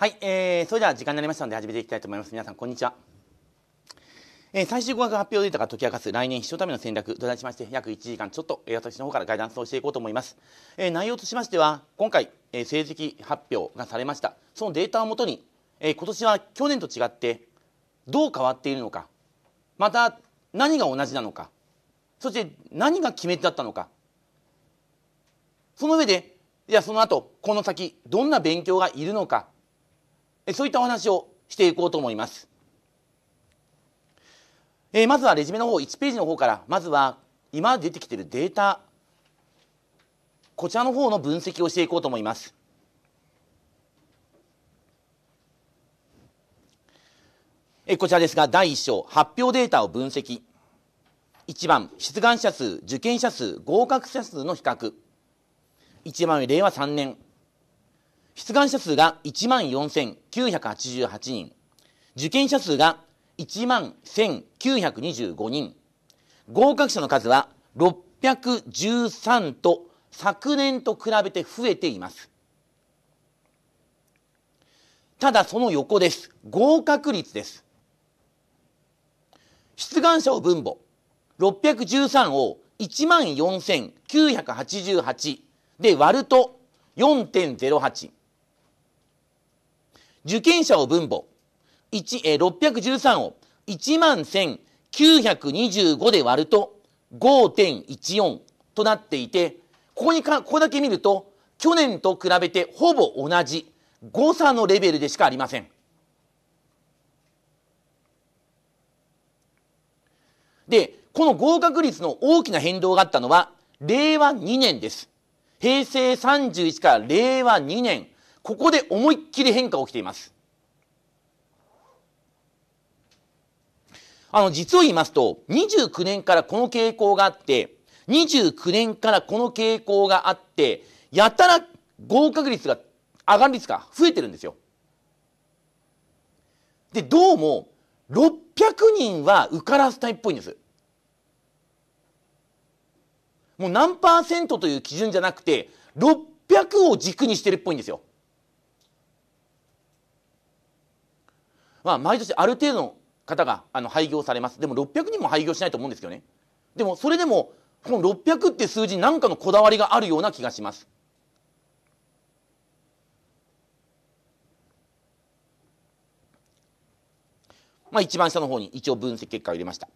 はい、えー、それでは時間になりましたので始めていきたいと思います。皆さん、こんにちは。えー、最終語学発表データが解き明かす来年秘書ための戦略と題しまして、約1時間ちょっと、えー、私の方からガイダンスをしていこうと思います。えー、内容としましては、今回、えー、成績発表がされました。そのデータをもとに、えー、今年は去年と違って、どう変わっているのか、また何が同じなのか、そして何が決め手だったのか、その上で、いや、その後、この先、どんな勉強がいるのか、そういったお話をしていこうと思います。えー、まずはレジュメの方1ページの方からまずは今出てきてるデータこちらの方の分析をしていこうと思います。えー、こちらですが第1章発表データを分析1番出願者数受験者数合格者数の比較1番目令和3年出願者数が1万4988人、受験者数が1万1925人、合格者の数は613と昨年と比べて増えています。ただその横です。合格率です。出願者を分母、613を14,988で割ると4.08。受験者を分母、1えー、613を1万1925で割ると5.14となっていて、ここにか、ここだけ見ると、去年と比べてほぼ同じ誤差のレベルでしかありません。で、この合格率の大きな変動があったのは、令和2年です。平成31から令和2年、ここで思いっきり変化起きています。あの、実を言いますと、29年からこの傾向があって、29年からこの傾向があって、やたら合格率が、上がる率が増えてるんですよ。で、どうも、600人は受からせたいっぽいんです。もう何パーセントという基準じゃなくて、600を軸にしてるっぽいんですよ。まあ、毎年ある程度の方があの廃業されますでも600人も廃業しないと思うんですけどねでもそれでもこの600って数字に何かのこだわりがあるような気がしますまあ一番下の方に一応分析結果を入れました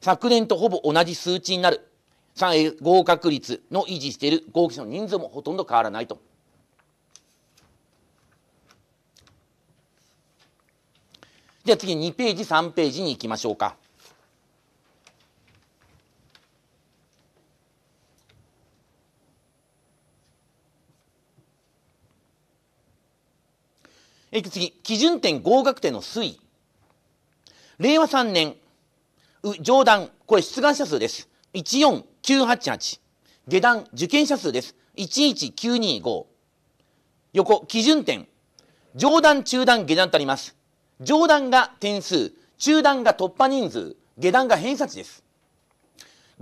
昨年とほぼ同じ数値になる合格率の維持している合格者の人数もほとんど変わらないとじゃあ次2ページ、3ページに行きましょうか。え次、基準点合格点の推移。令和3年、上段、これ出願者数です。14988。下段、受験者数です。11925。横、基準点。上段、中段、下段とあります。上段が点数、中段が突破人数、下段が偏差値です。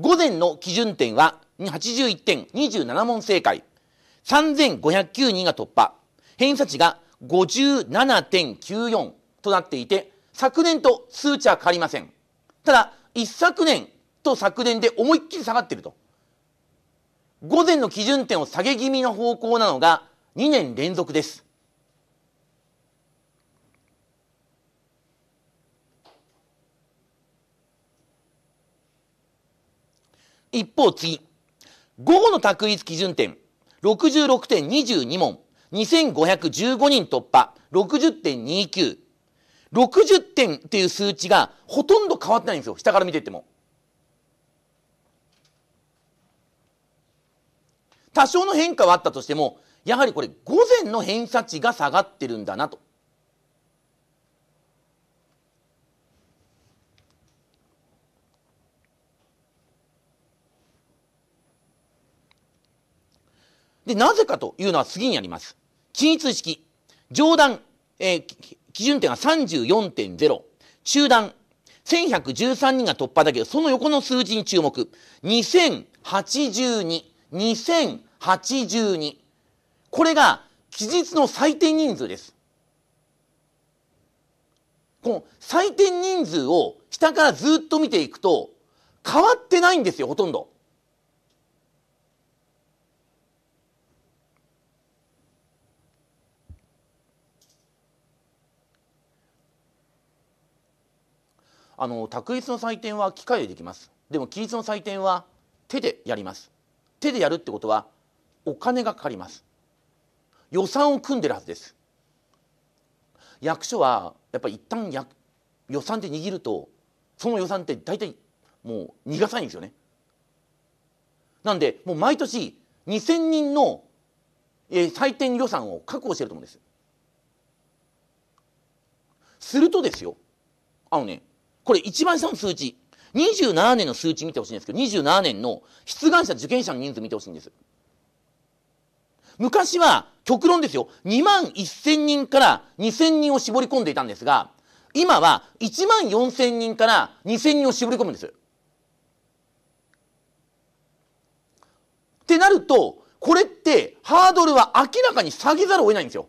午前の基準点は81点、27問正解。3509人が突破。偏差値が57.94となっていて、昨年と数値は変わりません。ただ、一昨年と昨年で思いっきり下がってると。午前の基準点を下げ気味の方向なのが2年連続です。一方次。午後の択一基準点、66.22問、2515人突破、60.29。60点っていう数値がほとんど変わってないんですよ。下から見ていっても。多少の変化はあったとしても、やはりこれ午前の偏差値が下がってるんだなと。で、なぜかというのは次にあります。均一式。上段、えー、基準点が34.0。中段、1113人が突破だけど、その横の数字に注目。2082。2082。これが、期日の採点人数です。この採点人数を下からずっと見ていくと、変わってないんですよ、ほとんど。あの択一の採点は機械でできますでも均立の採点は手でやります手でやるってことはお金がかかります予算を組んでるはずです役所はやっぱり一旦や予算で握るとその予算って大体もう逃がさないんですよねなんでもう毎年2000人の、えー、採点予算を確保してると思うんですするとですよあのねこれ一番下の数値。27年の数値見てほしいんですけど、27年の出願者、受験者の人数見てほしいんです。昔は、極論ですよ、2万1000人から2000人を絞り込んでいたんですが、今は1万4000人から2000人を絞り込むんです。ってなると、これってハードルは明らかに下げざるを得ないんですよ。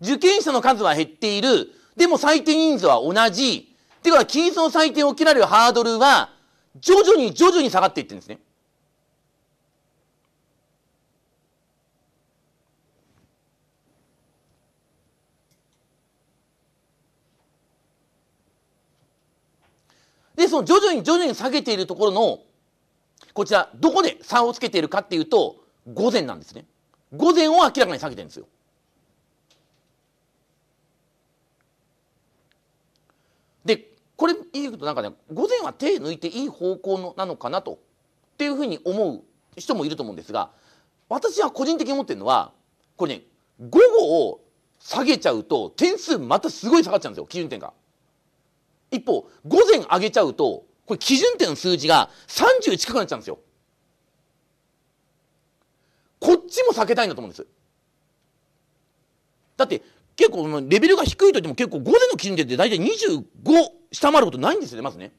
受験者の数は減っている。でも採点人数は同じ。っていうこは、起立の採点を切られるハードルは、徐々に徐々に下がっていってるんですね。で、その徐々に徐々に下げているところの、こちら、どこで差をつけているかっていうと、午前なんですね。午前を明らかに下げてるんですよ。これでいとなんかね午前は手抜いていい方向のなのかなとっていうふうに思う人もいると思うんですが私は個人的に思ってるのはこれね午後を下げちゃうと点数またすごい下がっちゃうんですよ基準点が。一方午前上げちゃうとこれ基準点の数字が30近くなっちゃうんですよ。こっちも避けたいんだと思うんです。だって結構レベルが低いといっても結構午前の基準点って大体25下回ることないんですよねまずね。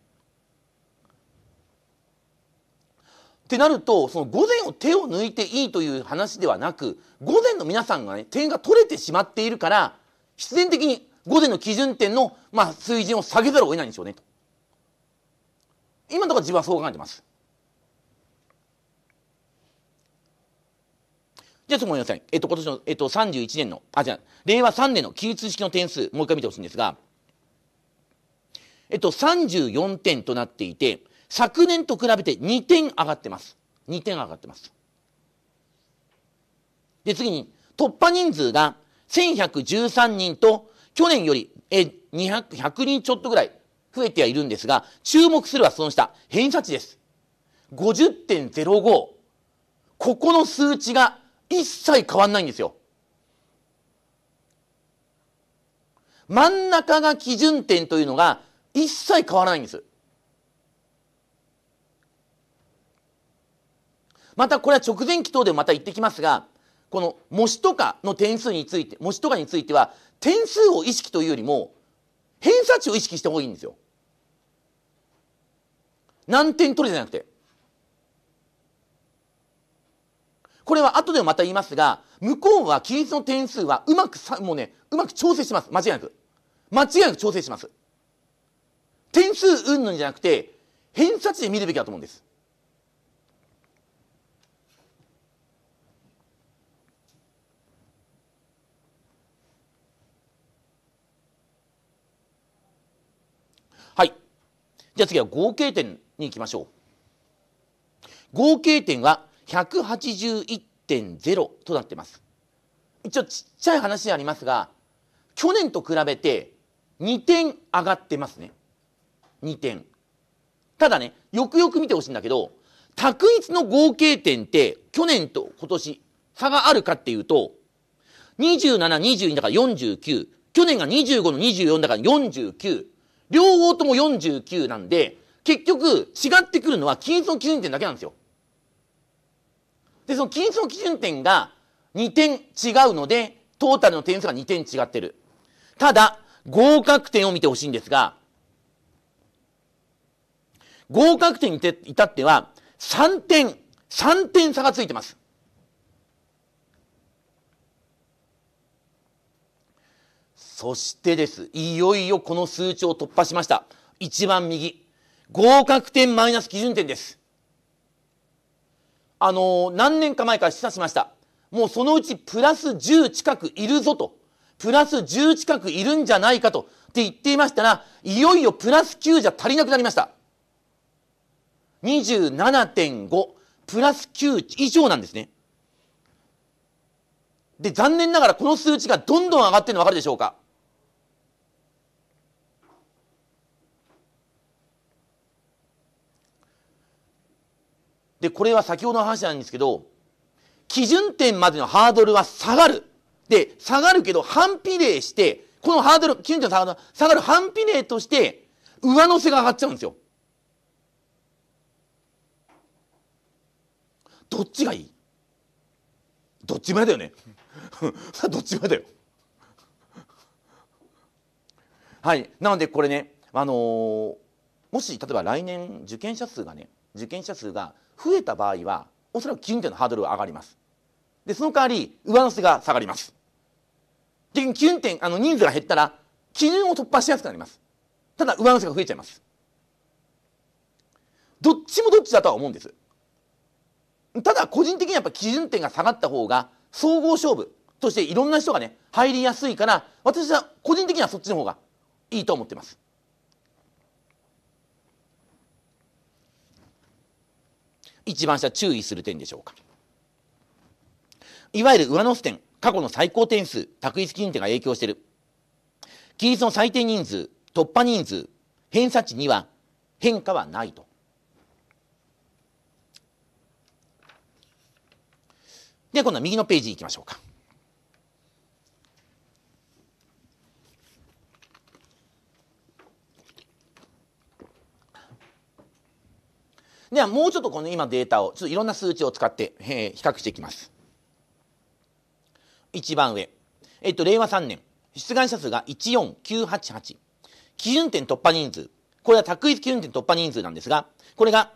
ってなるとその午前を手を抜いていいという話ではなく午前の皆さんがね点が取れてしまっているから必然的に午前の基準点の、まあ、水準を下げざるを得ないんでしょうねと。今のところ自分はそう考えてます。じゃあすみません。えっと、今年の、えっと、31年の、あ、じゃあ、令和3年の記述式の点数、もう一回見てほしいんですが、えっと、34点となっていて、昨年と比べて2点上がってます。2点上がってます。で、次に、突破人数が1113人と、去年より、え、200、100人ちょっとぐらい増えてはいるんですが、注目するはその下、偏差値です。50.05。ここの数値が一切変わんないんですよ。真ん中が基準点というのが一切変わらないんです。またこれは直前祈祷でまた言ってきますが、この模試とかの点数について、模試とかについては、点数を意識というよりも、偏差値を意識した方がいいんですよ。何点取るじゃなくて。これは後でまた言いますが、向こうは規律の点数はうまくさ、もうね、うまく調整します。間違いなく。間違いなく調整します。点数うんぬんじゃなくて、偏差値で見るべきだと思うんです。はい。じゃあ次は合計点に行きましょう。合計点は181.0となってます一応ちっちゃい話でありますが去年と比べて2点上がってますね2点ただねよくよく見てほしいんだけど択一の合計点って去年と今年差があるかっていうと2722だから49去年が25の24だから49両方とも49なんで結局違ってくるのは均一の基準点だけなんですよで、その均数基準点が2点違うので、トータルの点数が2点違ってる。ただ、合格点を見てほしいんですが、合格点に至っては、3点、3点差がついてます。そしてです。いよいよこの数値を突破しました。一番右。合格点マイナス基準点です。あの、何年か前から示唆しました。もうそのうちプラス10近くいるぞと。プラス10近くいるんじゃないかと。って言っていましたら、いよいよプラス9じゃ足りなくなりました。27.5、プラス9以上なんですね。で、残念ながらこの数値がどんどん上がってるの分かるでしょうかで、これは先ほどの話なんですけど、基準点までのハードルは下がる。で、下がるけど、反比例して、このハードル、基準点の下がる、下がる反比例として、上乗せが上がっちゃうんですよ。どっちがいいどっちもだよね。どっちもだよ。はい。なので、これね、あのー、もし、例えば来年、受験者数がね、受験者数が増えた場合はおそらく基準点のハードルは上がりますでその代わり上乗せが下がります結基準点あの人数が減ったら基準を突破しやすくなりますただ上乗せが増えちゃいますどっちもどっちだとは思うんですただ個人的にはやっぱ基準点が下がった方が総合勝負としていろんな人がね入りやすいから私は個人的にはそっちの方がいいと思ってます一番下注意する点でしょうか。いわゆる上乗せ点、過去の最高点数、択一金点が影響している。期日の最低人数、突破人数、偏差値には変化はないと。で、今度は右のページ行きましょうか。ではもうちょっとこの今データをちょっといろんな数値を使って、え比較していきます一番上、えっと、令和3年出願者数が14988基準点突破人数これは卓一基準点突破人数なんですがこれが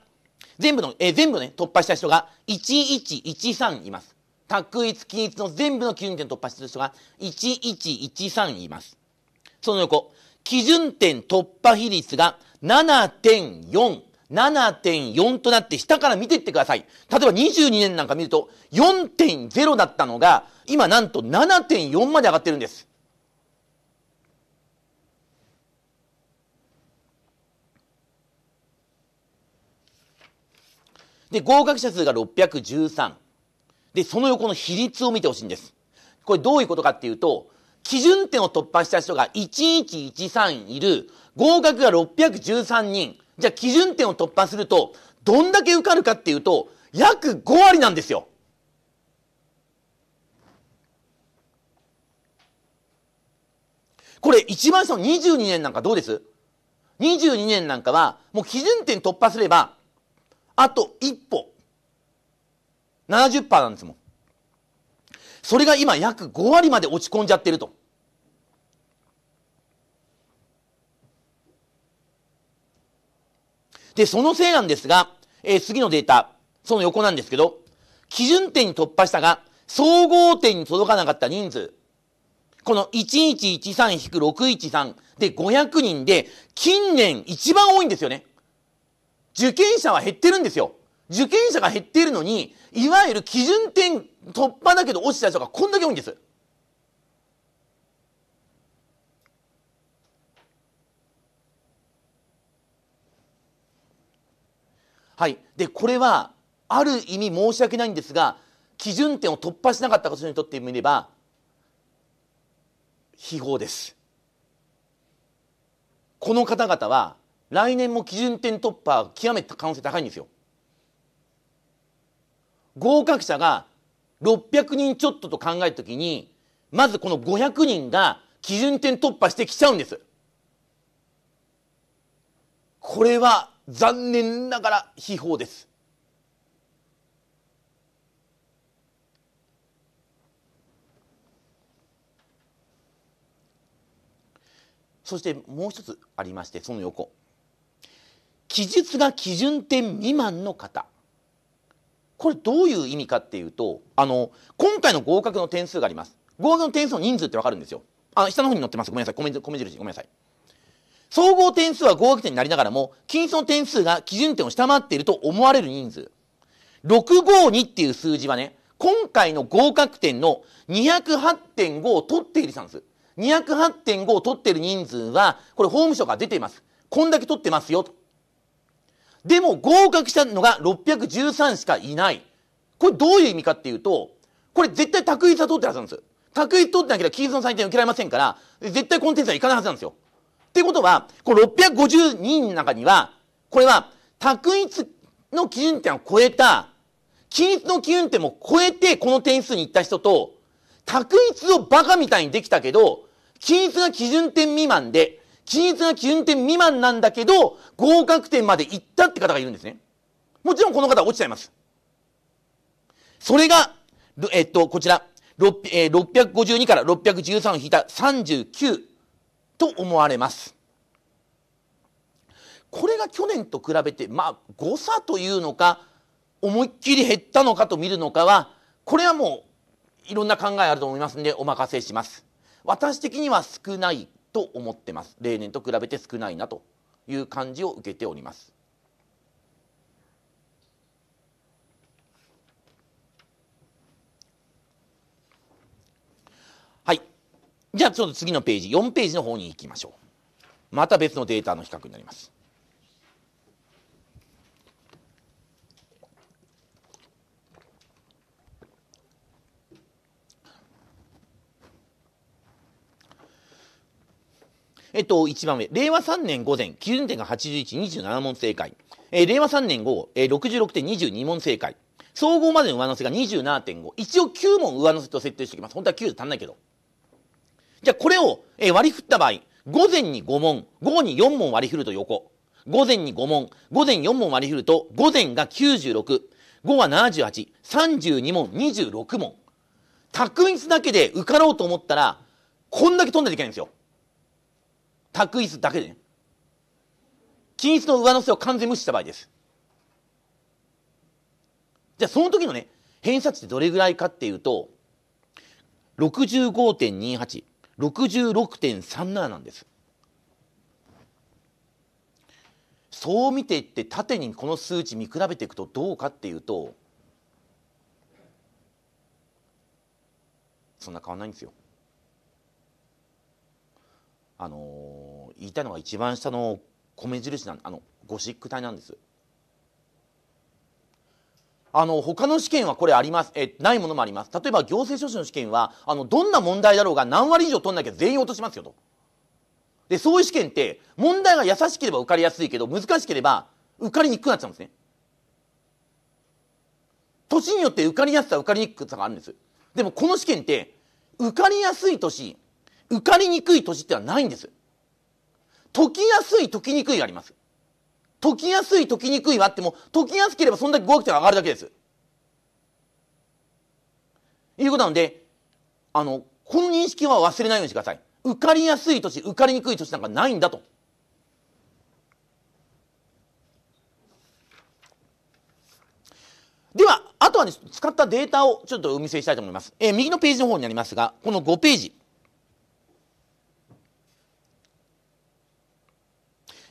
全部の、え全部ね突破した人が1113います卓一均一の全部の基準点突破した人が1113いますその横基準点突破比率が7.4 7.4となって下から見ていってください。例えば22年なんか見ると4.0だったのが今なんと7.4まで上がってるんです。で、合格者数が613。で、その横の比率を見てほしいんです。これどういうことかっていうと、基準点を突破した人が1113いる、合格が613人、じゃあ基準点を突破すると、どんだけ受かるかっていうと、約5割なんですよ。これ一番その22年なんかどうです ?22 年なんかは、もう基準点突破すれば、あと一歩、70%なんですもん。それが今約5割まで落ち込んじゃってると。で、そのせいなんですが、えー、次のデータ、その横なんですけど、基準点に突破したが、総合点に届かなかった人数。この1113-613で500人で、近年一番多いんですよね。受験者は減ってるんですよ。受験者が減っているのに、いわゆる基準点突破だけど落ちた人がこんだけ多いんです。はい、でこれはある意味申し訳ないんですが基準点を突破しなかったことにとってみれば非法ですこの方々は来年も基準点突破極めて可能性高いんですよ合格者が600人ちょっとと考えるときにまずこの500人が基準点突破してきちゃうんですこれは残念ながら秘宝ですそしてもう一つありましてその横記述が基準点未満の方これどういう意味かっていうとあの今回の合格の点数があります合格の点数の人数ってわかるんですよあ下の方に載ってますごめんなさい米印ごめんなさい総合点数は合格点になりながらも、均一の点数が基準点を下回っていると思われる人数。652っていう数字はね、今回の合格点の208.5を取っている人なんです。208.5を取っている人数は、これ法務省から出ています。こんだけ取ってますよ、と。でも合格したのが613しかいない。これどういう意味かっていうと、これ絶対卓一は取ってるはずなんです。卓一取ってなければ均一の採点受けられませんから、絶対この点数はいかないはずなんですよ。ってことは、この652人の中には、これは、択一の基準点を超えた、均一の基準点も超えてこの点数に行った人と、択一をバカみたいにできたけど、均一が基準点未満で、均一が基準点未満なんだけど、合格点まで行ったって方がいるんですね。もちろんこの方は落ちちゃいます。それが、えっと、こちら、えー、652から613を引いた39。と思われます。これが去年と比べてまあ誤差というのか思いっきり減ったのかと見るのかはこれはもういろんな考えあると思いますんでお任せします。私的には少ないと思ってます。例年と比べて少ないなという感じを受けております。じゃあちょっと次のページ、4ページの方に行きましょう。また別のデータの比較になります。えっと、1番目、令和3年午前、基準点が81、27問正解。えー、令和3年午後、えー、66.22問正解。総合までの上乗せが27.5。一応9問上乗せと設定しておきます。本当は9で足んないけど。じゃあこれを、え割り振った場合、午前に5問、午後に4問割り振ると横。午前に5問、午前4問割り振ると、午前が96、午は78、32問、26問。択一だけで受かろうと思ったら、こんだけ取んないといけないんですよ。択一だけでね。均一の上乗せを完全無視した場合です。じゃあその時のね、偏差値ってどれぐらいかっていうと、65.28。66.37なんですそう見ていって縦にこの数値見比べていくとどうかっていうとそんな変わんないんですよ。あのー、言いたいのは一番下の米印なんあのゴシック体なんです。あの、他の試験はこれあります。え、ないものもあります。例えば行政書士の試験は、あの、どんな問題だろうが何割以上取んなきゃ全員落としますよと。で、そういう試験って、問題が優しければ受かりやすいけど、難しければ受かりにくくなっちゃうんですね。年によって受かりやすさ、受かりにくさがあるんです。でもこの試験って、受かりやすい年、受かりにくい年ってはないんです。解きやすい、解きにくいがあります。解きやすい解きにくいはあっても解きやすければそんだけ合格点上がるだけです。いうことなのであのこの認識は忘れないようにしてください。受かりやすい年受かりにくい年なんかないんだと。では、あとはね、使ったデータをちょっとお見せしたいと思います。えー、右のページの方にありますが、この5ページ。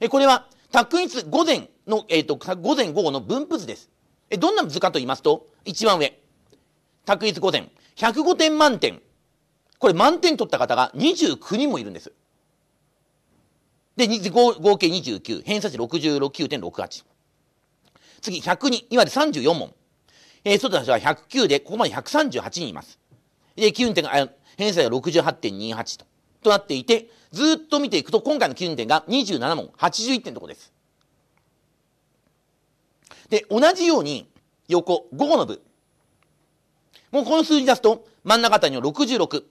えこれは、択一午前の、えっ、ー、と、午前午後の分布図です。え、どんな図かと言いますと、一番上。択一午前。105点満点。これ満点取った方が29人もいるんです。で、合計29。偏差値69.68。次、102。いわゆる34問。えー、外の人は109で、ここまで138人います。で、9点、偏差値は68.28と。となっていて、ずっと見ていくと、今回の基準点が27問、81点のとこです。で、同じように、横、午後の部。もうこの数字出すと、真ん中あたりの66。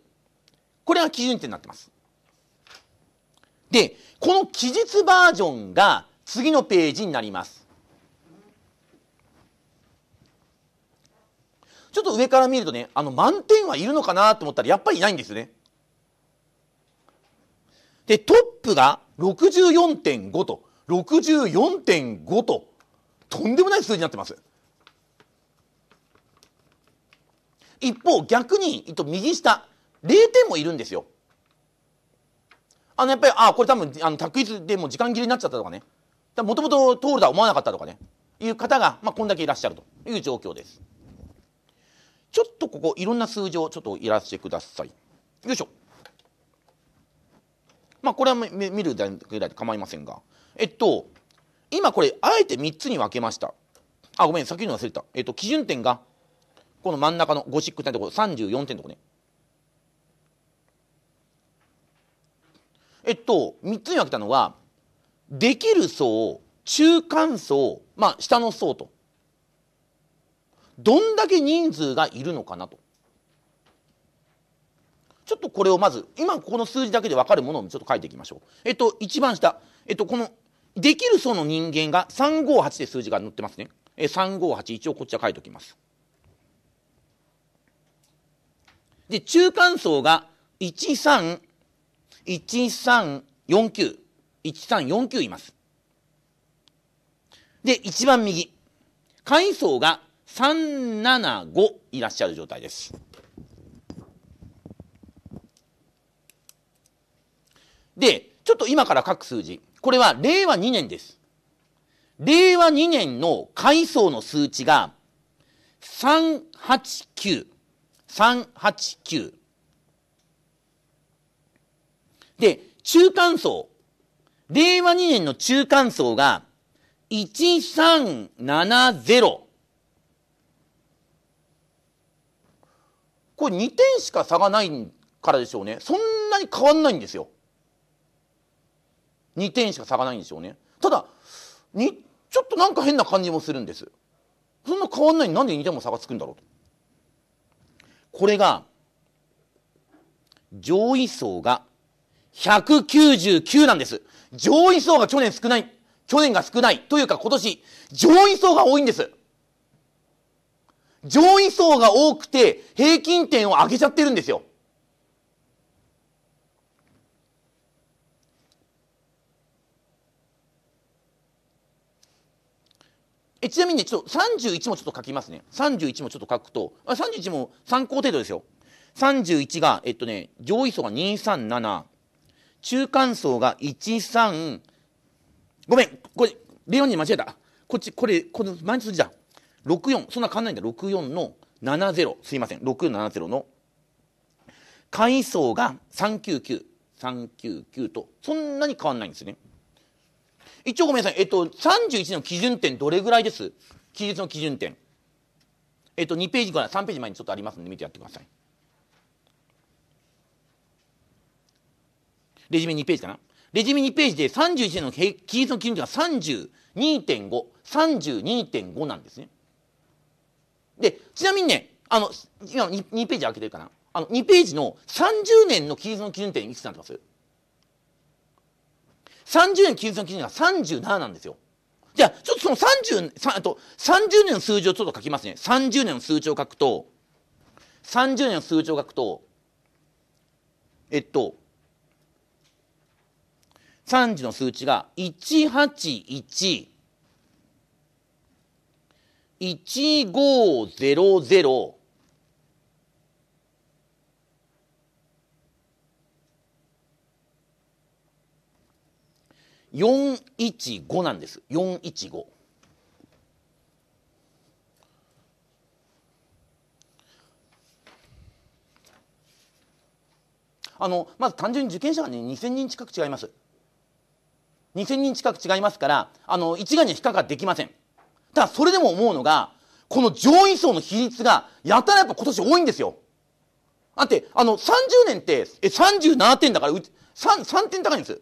これが基準点になってます。で、この期日バージョンが次のページになります。ちょっと上から見るとね、あの満点はいるのかなと思ったらやっぱりいないんですよね。で、トップが64.5と、64.5と、とんでもない数字になってます。一方、逆に、えっと、右下、0点もいるんですよ。あの、やっぱり、あ、これ多分、あの、卓一でも時間切れになっちゃったとかね。もともと通るとは思わなかったとかね。いう方が、まあ、こんだけいらっしゃるという状況です。ちょっとここ、いろんな数字をちょっといらしてください。よいしょ。まあ、これは見るだけで構いませんが。えっと、今これ、あえて3つに分けました。あ、ごめん、先に忘れた。えっと、基準点が、この真ん中のゴシック点のところ、34点のとこね。えっと、3つに分けたのは、できる層、中間層、まあ、下の層と。どんだけ人数がいるのかなと。ちょっとこれをまず今この数字だけで分かるものをちょっと書いていきましょうえっと一番下えっとこのできる層の人間が358で数字が載ってますねえ358一応こっちは書いておきますで中間層が131349 1349います。で、一番右。階層が375いらっしゃる状態です。で、ちょっと今から書く数字。これは令和2年です。令和2年の階層の数値が389。389。で、中間層。令和2年の中間層が1370。これ2点しか差がないからでしょうね。そんなに変わんないんですよ。2点しか差がないんですよねただにちょっとなんか変な感じもするんですそんな変わんないなんで2点も差がつくんだろうとこれが上位層が199なんです上位層が去年少ない去年が少ないというか今年上位層が多いんです上位層が多くて平均点を上げちゃってるんですよえちなみにねちょっと31もちょっと書きますね31もちょっと書くとあ31も参考程度ですよ31がえっとね上位層が237中間層が13ごめんこれレオンに間違えたこっちこれこの前の数字だ64そんな変わんないんだ64の70すいません6470の階層が399399とそんなに変わんないんですね一応ごめんなさい。えっと、31年の基準点どれぐらいです記述の基準点。えっと、2ページから3ページ前にちょっとありますんで、見てやってください。レジュメ2ページかな。レジュメ2ページで31年の記述の基準点が32.5、32.5なんですね。で、ちなみにね、あの、今 2, 2ページ開けてるかな。あの、2ページの30年の記述の基準点いくつになってます30年金利の基準が37なんですよ。じゃあ、ちょっとその30、あと30年の数字をちょっと書きますね。30年の数字を書くと、30年の数字を書くと、えっと、3時の数値が181、1500、415なんです415あのまず単純に受験者がね2000人近く違います2000人近く違いますからあの一概には比較ができませんただそれでも思うのがこの上位層の比率がやたらやっぱ今年多いんですよだってあの30年ってえ37点だから3 3点高いんです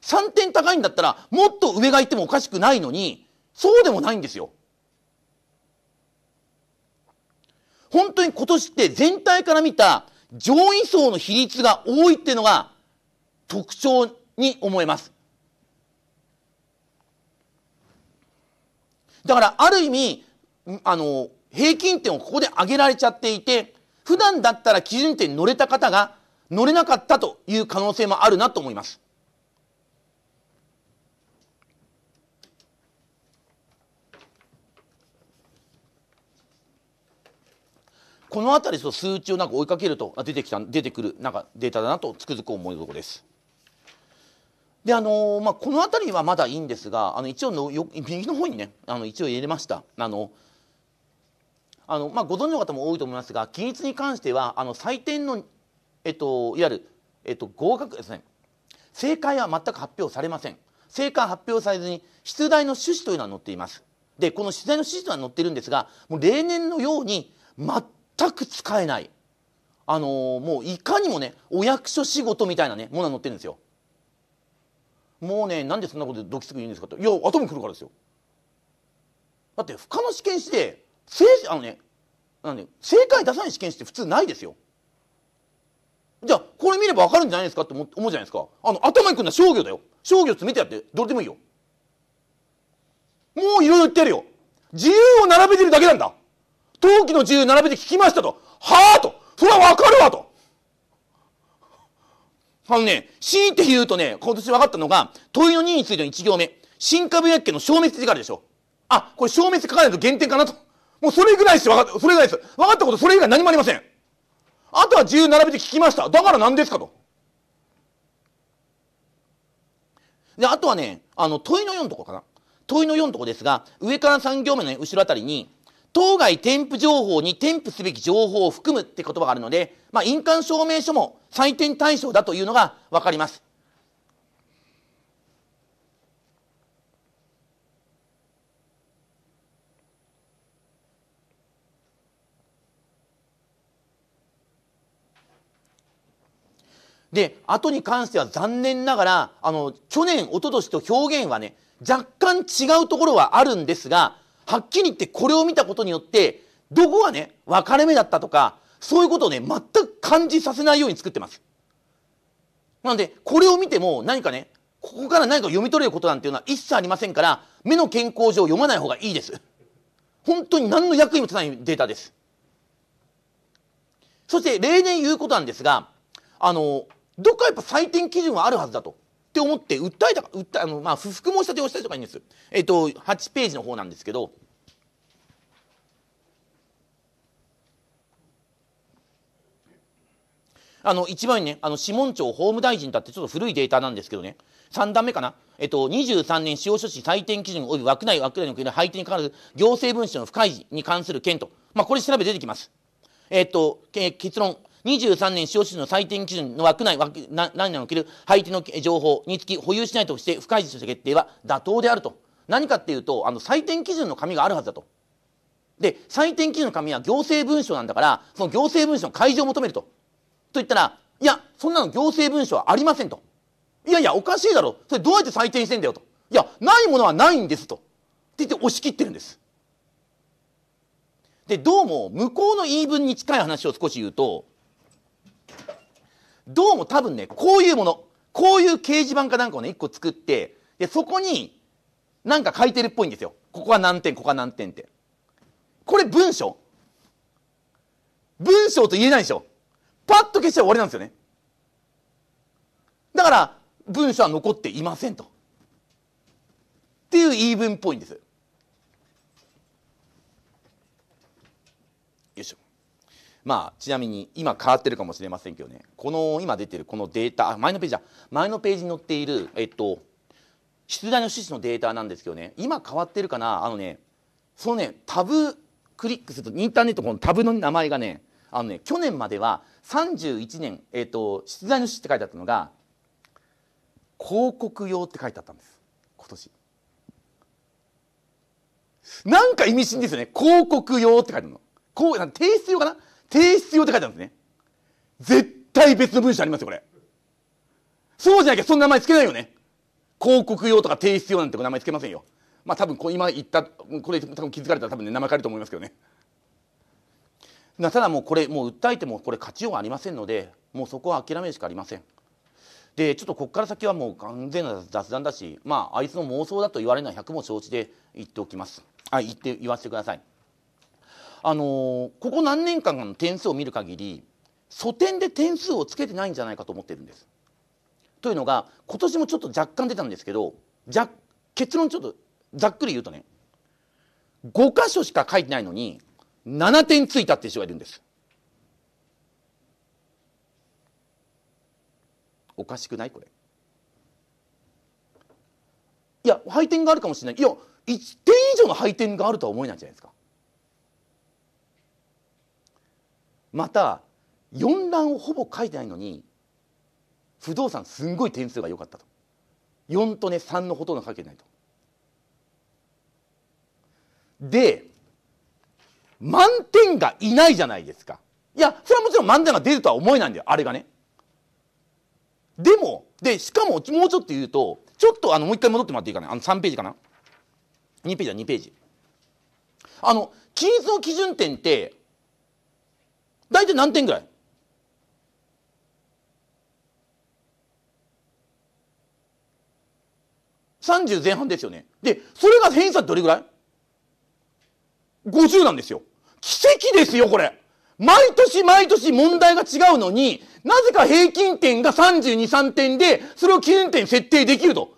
3点高いんだったら、もっと上がいってもおかしくないのに、そうでもないんですよ。本当に今年って全体から見た上位層の比率が多いっていうのが特徴に思えます。だからある意味、あの、平均点をここで上げられちゃっていて、普段だったら基準点に乗れた方が乗れなかったという可能性もあるなと思います。この辺りと数値をなんか追いかけると出てきた出てくるなんかデータだなとつくづく思うところです。であのー、まあ、この辺りはまだいいんですがあの一応のよ右の方にねあの一応入れました。あのあのまあ、ご存知の方も多いと思いますが記述に関してはあの採点の、えっと、いわゆる、えっと、合格ですね正解は全く発表されません正解発表されずに出題の趣旨というのは載っていますでこの出題の趣旨というのは載っているんですがもう例年のように全全く使えない。あのー、もういかにもね、お役所仕事みたいなね、ものが載ってるんですよ。もうね、なんでそんなことでどきつく言うんですかって。いや、後も来るからですよ。だって、不可の試験紙で、正、あのね、なんで、正解出さない試験紙って普通ないですよ。じゃあ、これ見ればわかるんじゃないですかって思うじゃないですか。あの、頭にくるのは商業だよ。商業詰めてやって、どれでもいいよ。もういろいろ言ってやるよ。自由を並べてるだけなんだ。陶器の自由並べて聞きましたと。はあと。それはわかるわと。あのね、死いて言うとね、今年分かったのが、問いの2についての1行目。新株薬家の消滅ってあるでしょ。あ、これ消滅書かないと原点かなと。もうそれぐらいし、分かった、それぐらいです。分かったことそれ以外何もありません。あとは自由並べて聞きました。だから何ですかと。で、あとはね、あの、問いの4のとこかな。問いの4のとこですが、上から3行目の、ね、後ろあたりに、当該添付情報に添付すべき情報を含むって言葉があるので、まあ、印鑑証明書も採点対象だというのがわかります。で、後に関しては残念ながら、あの、去年、一昨年と表現はね、若干違うところはあるんですが、はっきり言ってこれを見たことによって、どこがね、分かれ目だったとか、そういうことをね、全く感じさせないように作ってます。なので、これを見ても何かね、ここから何か読み取れることなんていうのは一切ありませんから、目の健康上読まない方がいいです。本当に何の役にも立たないデータです。そして、例年言うことなんですが、あの、どっかやっぱ採点基準はあるはずだと。って思って訴えた訴えあの、まあ、不服申し立てをした人がいいんです、えっと、8ページの方なんですけど。あの一番ね、あの諮問庁法務大臣だってちょっと古いデータなんですけどね、3段目かな、えっと、23年司法書士採点基準及び枠内枠内の国の配点にかかわらず行政文書の不開示に関する件と、まあ、これ調べ出てきます。えっと、結論、23年使用の採点基準の枠内、枠内における配置の情報につき保有しないとして不開示とした決定は妥当であると。何かっていうと、あの、採点基準の紙があるはずだと。で、採点基準の紙は行政文書なんだから、その行政文書の開示を求めると。と言ったら、いや、そんなの行政文書はありませんと。いやいや、おかしいだろ。それどうやって採点してんだよと。いや、ないものはないんですと。って言って押し切ってるんです。で、どうも、向こうの言い分に近い話を少し言うと、どうも多分ね、こういうもの、こういう掲示板かなんかをね、一個作って、で、そこに、なんか書いてるっぽいんですよ。ここは何点、ここは何点って。これ文章文章と言えないでしょパッと消したら終わりなんですよね。だから、文章は残っていませんと。っていう言い分っぽいんです。まあ、ちなみに今変わってるかもしれませんけどねこの今出てるこのデータ前のページだ前のページに載っている、えっと、出題の趣旨のデータなんですけどね今変わってるかなあのねそのねタブクリックするとインターネットこのタブの名前がねあのね去年までは31年、えっと、出題の趣旨って書いてあったのが広告用って書いてあったんです今年。なんか意味深ですよね。広告用って書いてあるの。こう、なん提出用かな提出用って書いてあるんですね。絶対別の文章ありますよ、これ。そうじゃなきゃそんな名前つけないよね。広告用とか提出用なんて名前つけませんよ。まあ多分今言った、これ多分気づかれたら多分ね、名前変えると思いますけどね。なただもうこれ、もう訴えてもこれ勝ちようがありませんので、もうそこは諦めるしかありません。で、ちょっとここから先はもう完全な雑談だし、まああいつの妄想だと言われるのは百も承知で言っておきます。あ、言って、言わせてください。あのここ何年間の点数を見る限り素点で点数をつけてないんじゃないかと思ってるんです。というのが今年もちょっと若干出たんですけど結論ちょっとざっくり言うとね5箇所しか書いてないのに7点ついたって人がいるんです。おかしくないこれ。いや配点があるかもしれないいや1点以上の配点があるとは思えないじゃないですか。また4覧をほぼ書いてないのに不動産すんごい点数が良かったと4とね3のほとんど書けないとで満点がいないじゃないですかいやそれはもちろん満点が出るとは思えないんだよあれがねでもでしかももうちょっと言うとちょっとあのもう一回戻ってもらっていいかなあの3ページかな2ページは2ページあの、均立の基準点って、大体何点ぐらい30前半ですよね。で、それが偏差どれぐらい ?50 なんですよ。奇跡ですよ、これ。毎年毎年問題が違うのに、なぜか平均点が32、3点で、それを基準点設定できると。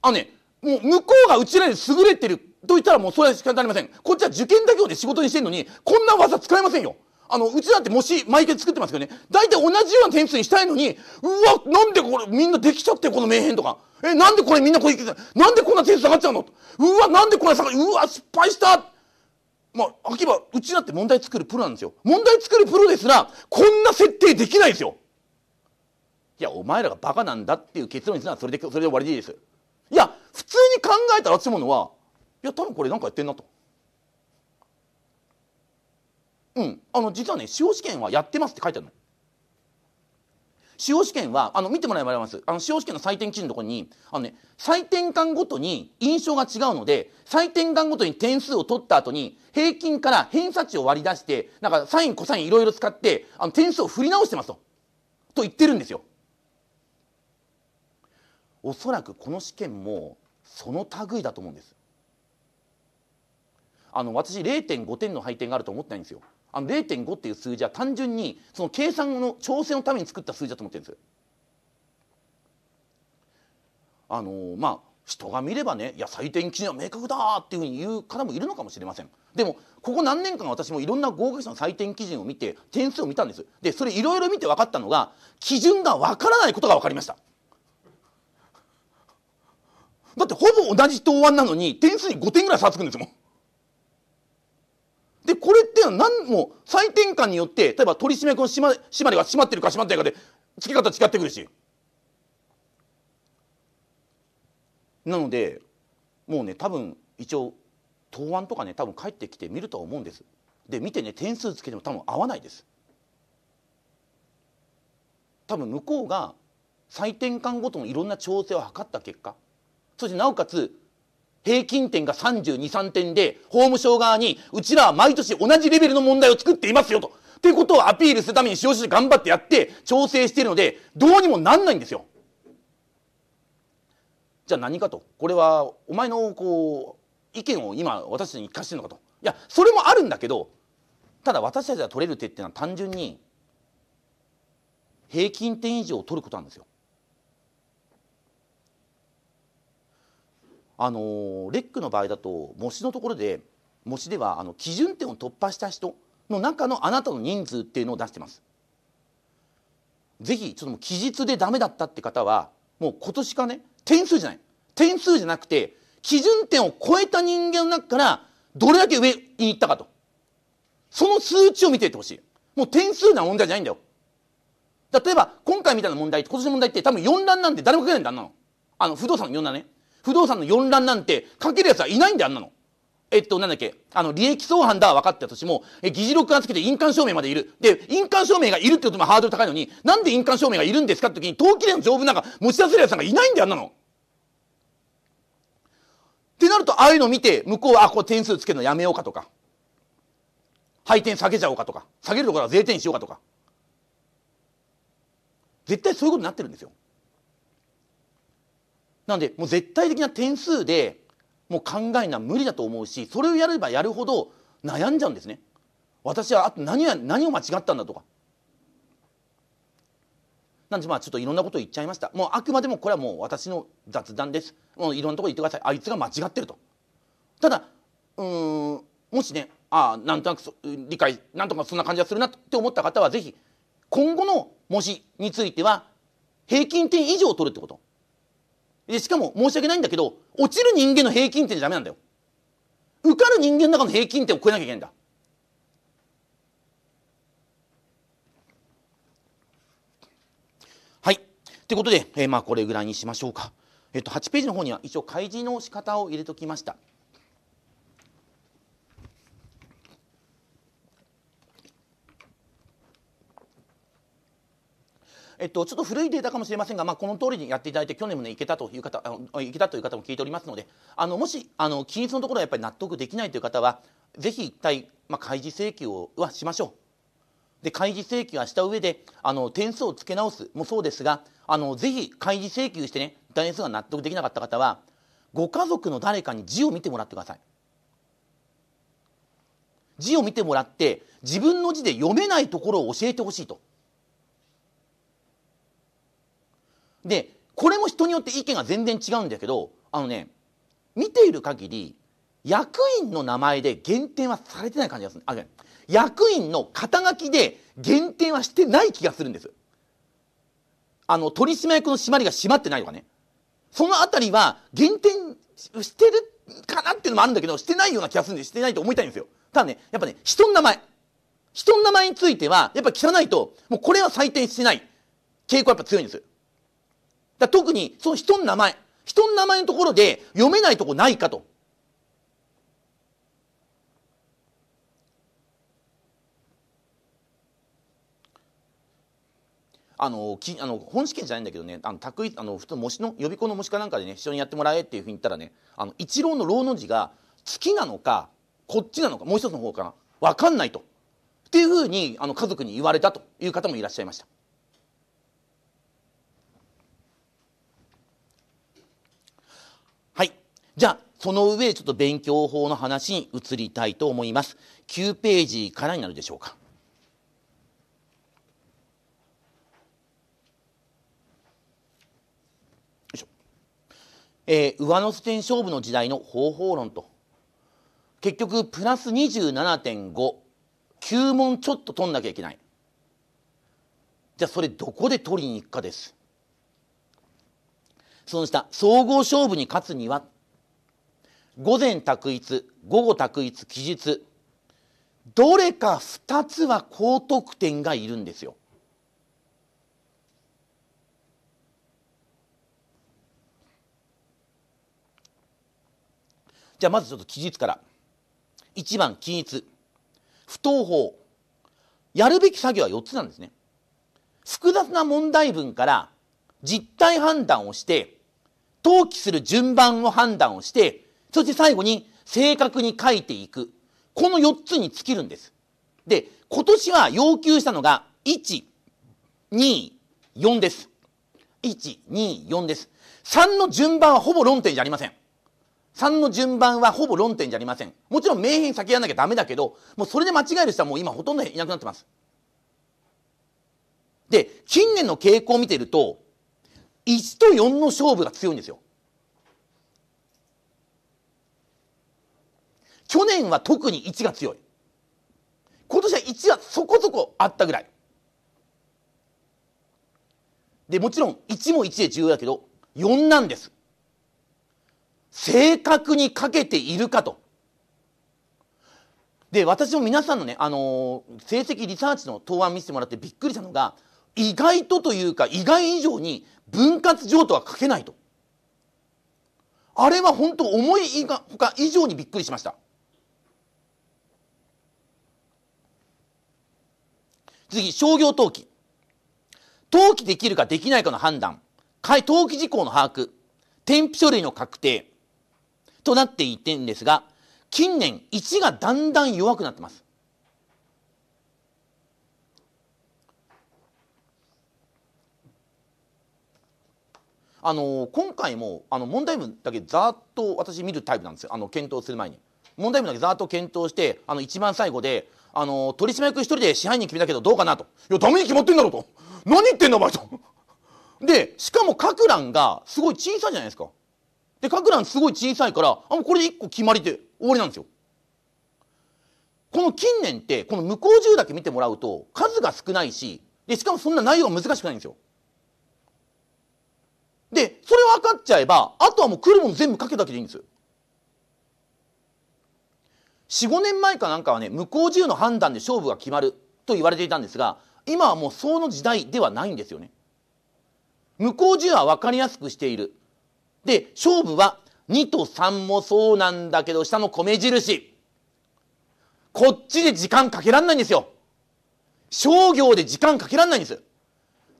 あのね、もう向こうがうちらに優れてると言ったらもうそれは仕方ありません。こっちは受験だけを仕事にしてるのに、こんな技使えませんよ。あの、うちだってもし毎回作ってますけどね、大体同じような点数にしたいのに、うわ、なんでこれみんなできちゃってこの名編とか。え、なんでこれみんなこれ、なんでこんな点数下がっちゃうのうわ、なんでこんな下がる、うわ、失敗したまあ、秋葉、うちだって問題作るプロなんですよ。問題作るプロですら、こんな設定できないですよ。いや、お前らがバカなんだっていう結論にすなそれで、それで終わりでいいです。いや、普通に考えたら私ものは、いや、多分これなんかやってんなと。うんあの実はね司法試験はやってますって書いてあるの司法試験はあの見てもらえますあの司法試験の採点基準のところにあの、ね、採点間ごとに印象が違うので採点間ごとに点数を取った後に平均から偏差値を割り出してなんかサインコサインいろいろ使ってあの点数を振り直してますとと言ってるんですよ。おそらくこの試験もその類だと思うんです。あの私0.5点の配点があると思ってないんですよ。あの0.5っていう数字は単純にその計算の調整のために作った数字だと思ってるんですあのー、まあ人が見ればねいや採点基準は明確だっていうふうに言う方もいるのかもしれませんでもここ何年間私もいろんな合格者の採点基準を見て点数を見たんですでそれいろいろ見て分かったのが基準が分からないことが分かりましただってほぼ同じ答案なのに点数に5点ぐらい差つくんですもんで、これっていうのは何も再転換によって、例えば取締役の締ま締まりが締まってるか締まってないかで、付け方違ってくるし。なので、もうね、多分一応、答案とかね、多分帰ってきて見るとは思うんです。で、見てね、点数つけても多分合わないです。多分向こうが再転換ごとのいろんな調整を図った結果、そしてなおかつ平均点が32、3点で、法務省側に、うちらは毎年同じレベルの問題を作っていますよと。っていうことをアピールするために塩市頑張ってやって、調整しているので、どうにもなんないんですよ。じゃあ何かと。これは、お前の、こう、意見を今、私たちに聞かせてるのかと。いや、それもあるんだけど、ただ私たちが取れる手っていうのは単純に、平均点以上取ることなんですよ。あのー、レックの場合だと模試のところで模試ではあの基準点を突破した人の中のあなたの人数っていうのを出してます。ぜひちょっと期日でダメだったって方はもう今年かね点数じゃない点数じゃなくて基準点を超えた人間の中からどれだけ上に行ったかとその数値を見ていってほしいもう点数な問題じゃないんだよ例えば今回みたいな問題今年の問題って多分4段なんで誰も書けないんだあんなのあの不動産の4段ね不動産の四覧なんて書けるやつはいないんだよ、あんなの。えっと、なんだっけ、あの、利益相反だ分かってたとしても、え、議事録がつけて印鑑証明までいる。で、印鑑証明がいるってこともハードル高いのに、なんで印鑑証明がいるんですかって時に、登記例の条文なんか持ち出せるやつんいないんだよ、あんなの。ってなると、ああいうの見て、向こうは、あ、こう点数つけるのやめようかとか、配点下げちゃおうかとか、下げるところは税点しようかとか。絶対そういうことになってるんですよ。なのでもう絶対的な点数でもう考えるのは無理だと思うしそれをやればやるほど悩んじゃうんですね。私はあと何何を間違ったんだとか。なんでまあちょっといろんなことを言っちゃいました。もうあくまでもこれはもう私の雑談です。もういろんなところ言ってください。あいつが間違ってると。ただうんもしねああなんとなく理解なんとかそんな感じがするなって思った方は是非今後の模試については平均点以上取るってこと。で、しかも申し訳ないんだけど、落ちる人間の平均点じゃダメなんだよ。受かる人間の中の平均点を超えなきゃいけないんだ。はい。ということで、えー、まあこれぐらいにしましょうか。えっと、8ページの方には一応開示の仕方を入れておきました。えっと、ちょっと古いデータかもしれませんが、まあ、この通りにやっていただいて去年もねいけたという方いけたという方も聞いておりますのであのもしあの均一のところはやっぱり納得できないという方はぜひ一体、まあ、開示請求をはしましょうで開示請求はした上であの点数を付け直すもそうですがあのぜひ開示請求してね点数が納得できなかった方はご家族の誰かに字を見てもらってください字を見てもらって自分の字で読めないところを教えてほしいと。で、これも人によって意見が全然違うんだけど、あのね、見ている限り、役員の名前で減点はされてない感じがする。あ、役員の肩書きで減点はしてない気がするんです。あの、取締役の締まりが締まってないとかね。そのあたりは減点してるかなっていうのもあるんだけど、してないような気がするんで、してないと思いたいんですよ。ただね、やっぱね、人の名前。人の名前については、やっぱ聞かないと、もうこれは採点してない傾向やっぱ強いんです。だ特にその人の名前、人の名前のところで読めないとこないかと。あのきあの本試験じゃないんだけどねあの卓あの普通模試の予備校の模試かなんかでね一緒にやってもらえっていうふうに言ったらねあの一郎の老の字が月なのかこっちなのかもう一つの方かな分かんないとっていうふうにあの家族に言われたという方もいらっしゃいました。じゃあ、その上でちょっと勉強法の話に移りたいと思います。9ページからになるでしょうか。えー、上乗せ点勝負の時代の方法論と結局プラス275問ちょっと取んなきゃいけないじゃあそれどこで取りに行くかですその下総合勝負に勝つには午前択一午後択一期日どれか2つは高得点がいるんですよ。じゃあまずちょっと期日から1番均一不登法やるべき作業は4つなんですね。複雑な問題文から実態判断をして登記する順番を判断をしてそして最後に正確に書いていく。この4つに尽きるんです。で、今年は要求したのが1、2、4です。1、2、4です。3の順番はほぼ論点じゃありません。3の順番はほぼ論点じゃありません。もちろん名変先やらなきゃダメだけど、もうそれで間違える人はもう今ほとんどいなくなってます。で、近年の傾向を見てると、1と4の勝負が強いんですよ。去年は特に1が強い今年は1はそこそこあったぐらいでもちろん1も1で重要だけど4なんです正確にかけているかとで私も皆さんのね、あのー、成績リサーチの答案見せてもらってびっくりしたのが意外とというか意外以上に分割譲渡は書けないとあれは本当思いがほか以上にびっくりしました次、商業登記。登記できるかできないかの判断。登記事項の把握。添付書類の確定。となっていってんですが、近年1がだんだん弱くなってます。あの今回もあの問題文だけざっと私見るタイプなんですよあの検討する前に問題文だけざっと検討してあの一番最後であの、取締役一人で支配人決めたけどどうかなと。いや、ダメに決まってんだろと。何言ってんだお前と。で、しかも各欄がすごい小さいじゃないですか。で、各欄すごい小さいから、あ、もうこれで一個決まりで終わりなんですよ。この近年って、この向こう銃だけ見てもらうと、数が少ないし、で、しかもそんな内容が難しくないんですよ。で、それ分かっちゃえば、あとはもう来るもの全部書けるだけでいいんですよ。45年前かなんかはね向こう自由の判断で勝負が決まると言われていたんですが今はもうその時代ではないんですよね。向こう自由は分かりやすくしている。で勝負は2と3もそうなんだけど下の米印こっちで時間かけらんないんですよ商業で時間かけらんないんです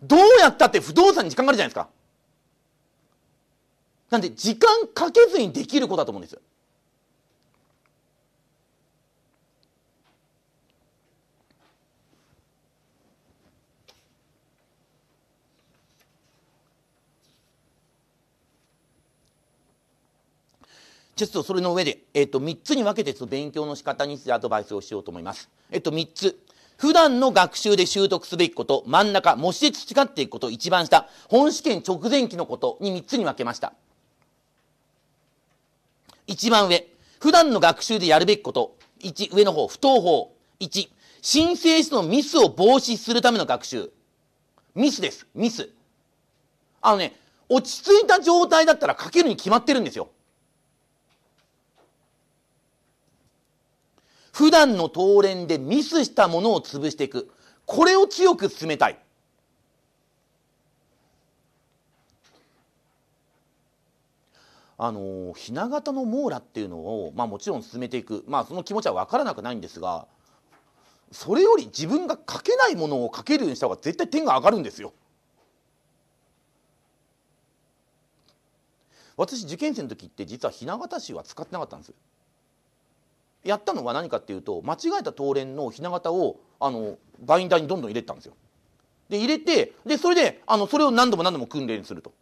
どうやったって不動産に時間があるじゃないですかなんで時間かけずにできることだと思うんですちょっとそれの上で、えっ、と、3つに分けて勉強の仕方についてアドバイスをしようと思います。えっ、と、3つ。普段の学習で習得すべきこと、真ん中、模試で培っていくこと、一番下、本試験直前期のことに3つに分けました。一番上、普段の学習でやるべきこと、1、上の方、不登法。1、申請室のミスを防止するための学習。ミスです。ミス。あのね、落ち着いた状態だったら書けるに決まってるんですよ。普段の当連でミスしたものを潰していく。これを強く進めたい。あのひな形の網羅っていうのを、まあ、もちろん進めていく、まあ、その気持ちは分からなくないんですがそれより自分が書けないものを書けるようにした方が絶対点が上がるんですよ。私受験生の時って実はひな形詞は使ってなかったんです。やったのは何かっていうと間違えた東連のひな形をあのバインダーにどんどん入れてたんですよ。で入れてでそれであのそれを何度も何度も訓練すると。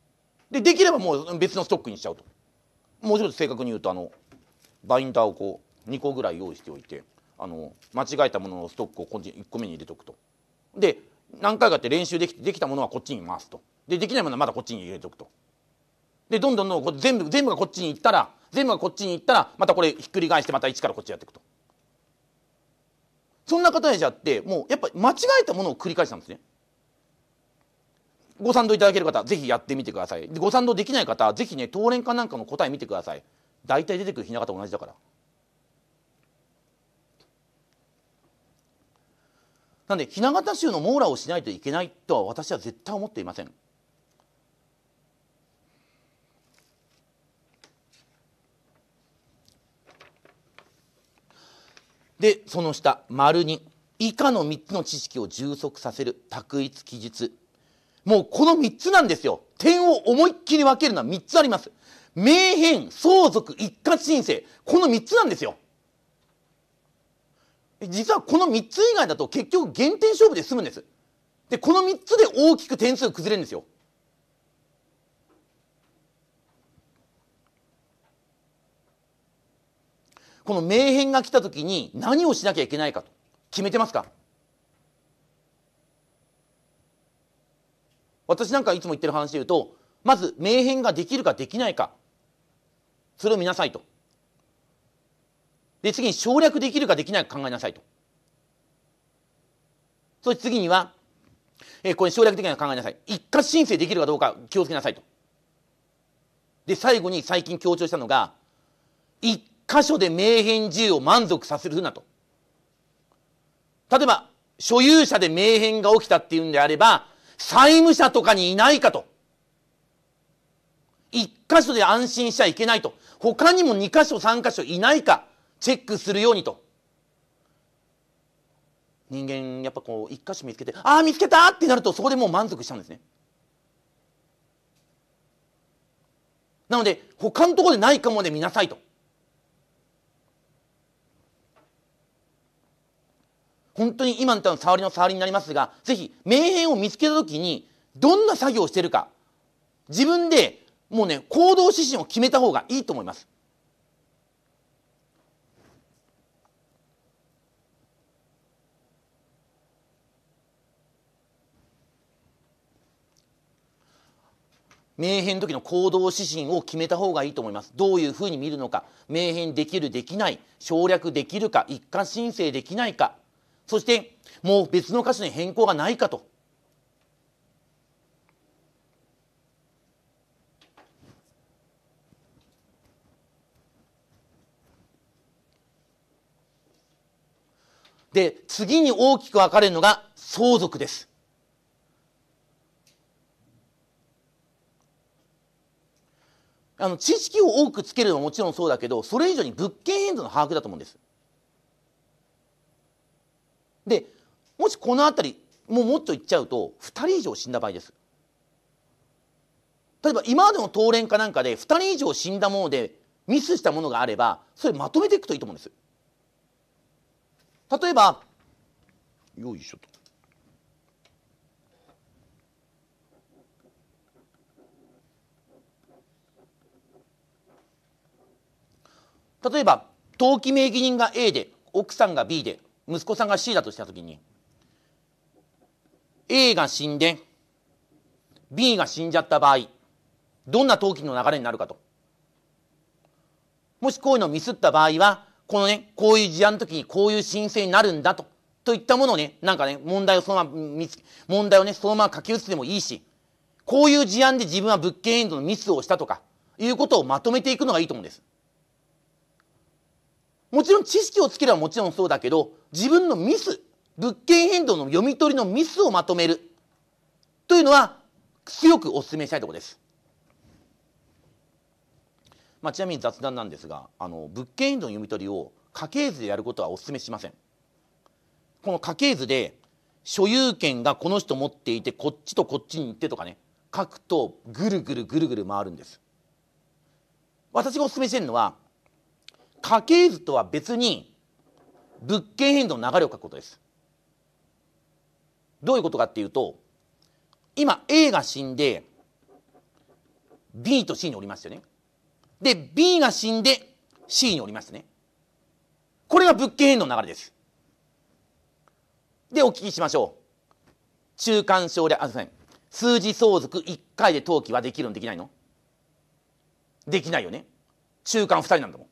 でできればもう別のストックにしちゃうと。もうちょっと正確に言うとあのバインダーをこう2個ぐらい用意しておいてあの間違えたもののストックをこっち1個目に入れておくと。で何回かって練習できてできたものはこっちに回すと。でできないものはまだこっちに入れておくと。でどんどんどん全部全部がこっちに行ったら全部がこっちに行ったらまたこれひっくり返してまた一からこっちやっていくとそんな方じゃってもうやっぱ間違えたものを繰り返したんですねご賛同いただける方ぜひやってみてくださいご賛同できない方ぜひね当連かなんかの答え見てください大体出てくるひな形同じだからなんで雛形衆の網羅をしないといけないとは私は絶対思っていませんでその下丸2以下の3つの知識を充足させる択一記述もうこの3つなんですよ点を思いっきり分けるのは3つあります名変相続一括申請この3つなんですよ実はこの3つ以外だと結局減点勝負で済むんですでこの3つで大きく点数崩れるんですよこの名変が来た時に何をしなきゃいけないかと決めてますか私なんかいつも言ってる話で言うとまず名変ができるかできないかそれを見なさいとで次に省略できるかできないか考えなさいとそして次には、えこれ省略的な考えなさい一括申請できるかどうか気をつけなさいとで最後に最近強調したのが一箇所で名変自由を満足させるなと。例えば、所有者で名変が起きたっていうんであれば、債務者とかにいないかと。一箇所で安心しちゃいけないと。他にも二箇所三箇所いないか、チェックするようにと。人間、やっぱこう、一箇所見つけて、ああ、見つけたってなると、そこでもう満足しちゃうんですね。なので、他のところでないかもで見なさいと。本当に今のたの触りの触りになりますが、ぜひ、名変を見つけたときに、どんな作業をしてるか、自分でもうね、行動指針を決めた方がいいと思います。名変の時の行動指針を決めた方がいいと思います。どういうふうに見るのか、名変できる、できない、省略できるか、一貫申請できないか、そしてもう別の歌詞に変更がないかとで、次に大きく分かれるのが相続です。あの、知識を多くつけるのはもちろんそうだけど、それ以上に物件変動の把握だと思うんです。でもしこの辺りもうもっといっちゃうと2人以上死んだ場合です例えば今までの東連かなんかで2人以上死んだものでミスしたものがあればそれまとめていくといいと思うんです例えばよいしょと例えば登記名義人が A で奥さんが B で息子さんが C だとした時に A が死んで B が死んじゃった場合どんな登記の流れになるかともしこういうのをミスった場合はこのねこういう事案の時にこういう申請になるんだとといったものをねなんかね問題をそのまま問題をねそのまま書き写でもいいしこういう事案で自分は物件エンドのミスをしたとかいうことをまとめていくのがいいと思うんです。もちろん知識をつければもちろんそうだけど自分のミス物件変動の読み取りのミスをまとめるというのは強くお勧めしたいところです、まあ、ちなみに雑談なんですがあの物件変動の読み取りを家系図でやることはお勧めしませんこの家系図で所有権がこの人持っていてこっちとこっちに行ってとかね書くとぐるぐるぐるぐる回るんです私がお勧めしてるのは家系図とは別に物件変動の流れを書くことですどういうことかっていうと今 A が死んで B と C におりましよねで B が死んで C におりましねこれが物件変動の流れですでお聞きしましょう中間省略あすいません数字相続1回で登記はできるのできないのできないよね中間2人なんだもん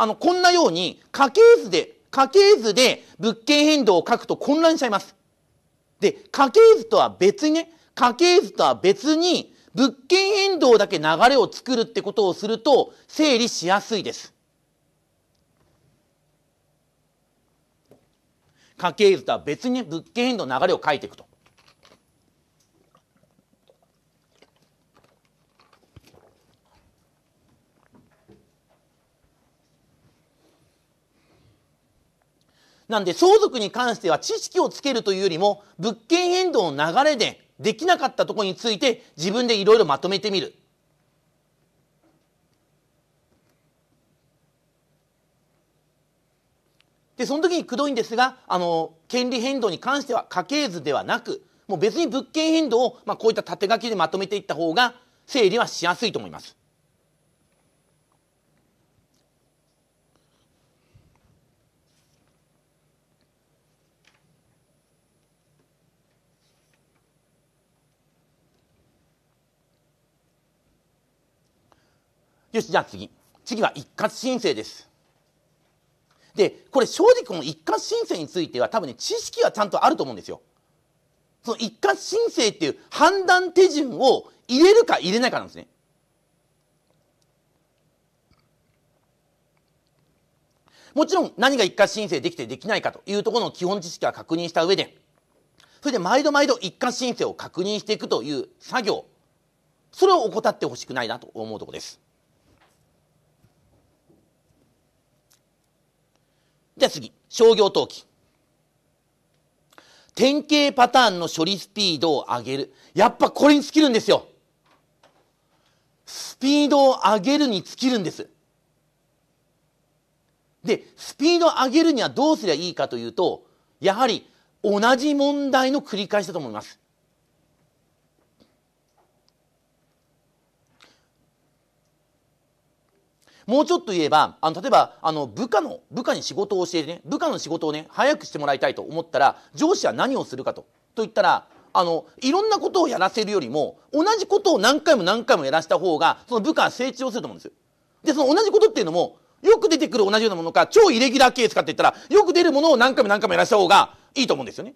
あの、こんなように家系図で、家系図で物件変動を書くと混乱しちゃいます。で、家系図とは別にね、家系図とは別に物件変動だけ流れを作るってことをすると整理しやすいです。家系図とは別に、ね、物件変動の流れを書いていくと。なんで相続に関しては知識をつけるというよりも物件変動の流れでできなかったところについて自分でいろいろまとめてみる。でその時にくどいんですがあの権利変動に関しては家系図ではなくもう別に物件変動を、まあ、こういった縦書きでまとめていった方が整理はしやすいと思います。よし、じゃあ次。次は一括申請です。で、これ正直この一括申請については多分ね、知識はちゃんとあると思うんですよ。その一括申請っていう判断手順を入れるか入れないかなんですね。もちろん何が一括申請できてできないかというところの基本知識は確認した上で、それで毎度毎度一括申請を確認していくという作業、それを怠ってほしくないなと思うところです。じゃあ次、商業登記。典型パターンの処理スピードを上げる。やっぱこれに尽きるんですよ。スピードを上げるに尽きるんです。で、スピードを上げるにはどうすりゃいいかというと、やはり同じ問題の繰り返しだと思います。もうちょっと言えば、あの、例えば、あの、部下の、部下に仕事を教えてね、部下の仕事をね、早くしてもらいたいと思ったら、上司は何をするかと、と言ったら、あの、いろんなことをやらせるよりも、同じことを何回も何回もやらした方が、その部下は成長すると思うんですよ。で、その同じことっていうのも、よく出てくる同じようなものか、超イレギュラーケースかって言ったら、よく出るものを何回も何回もやらした方がいいと思うんですよね。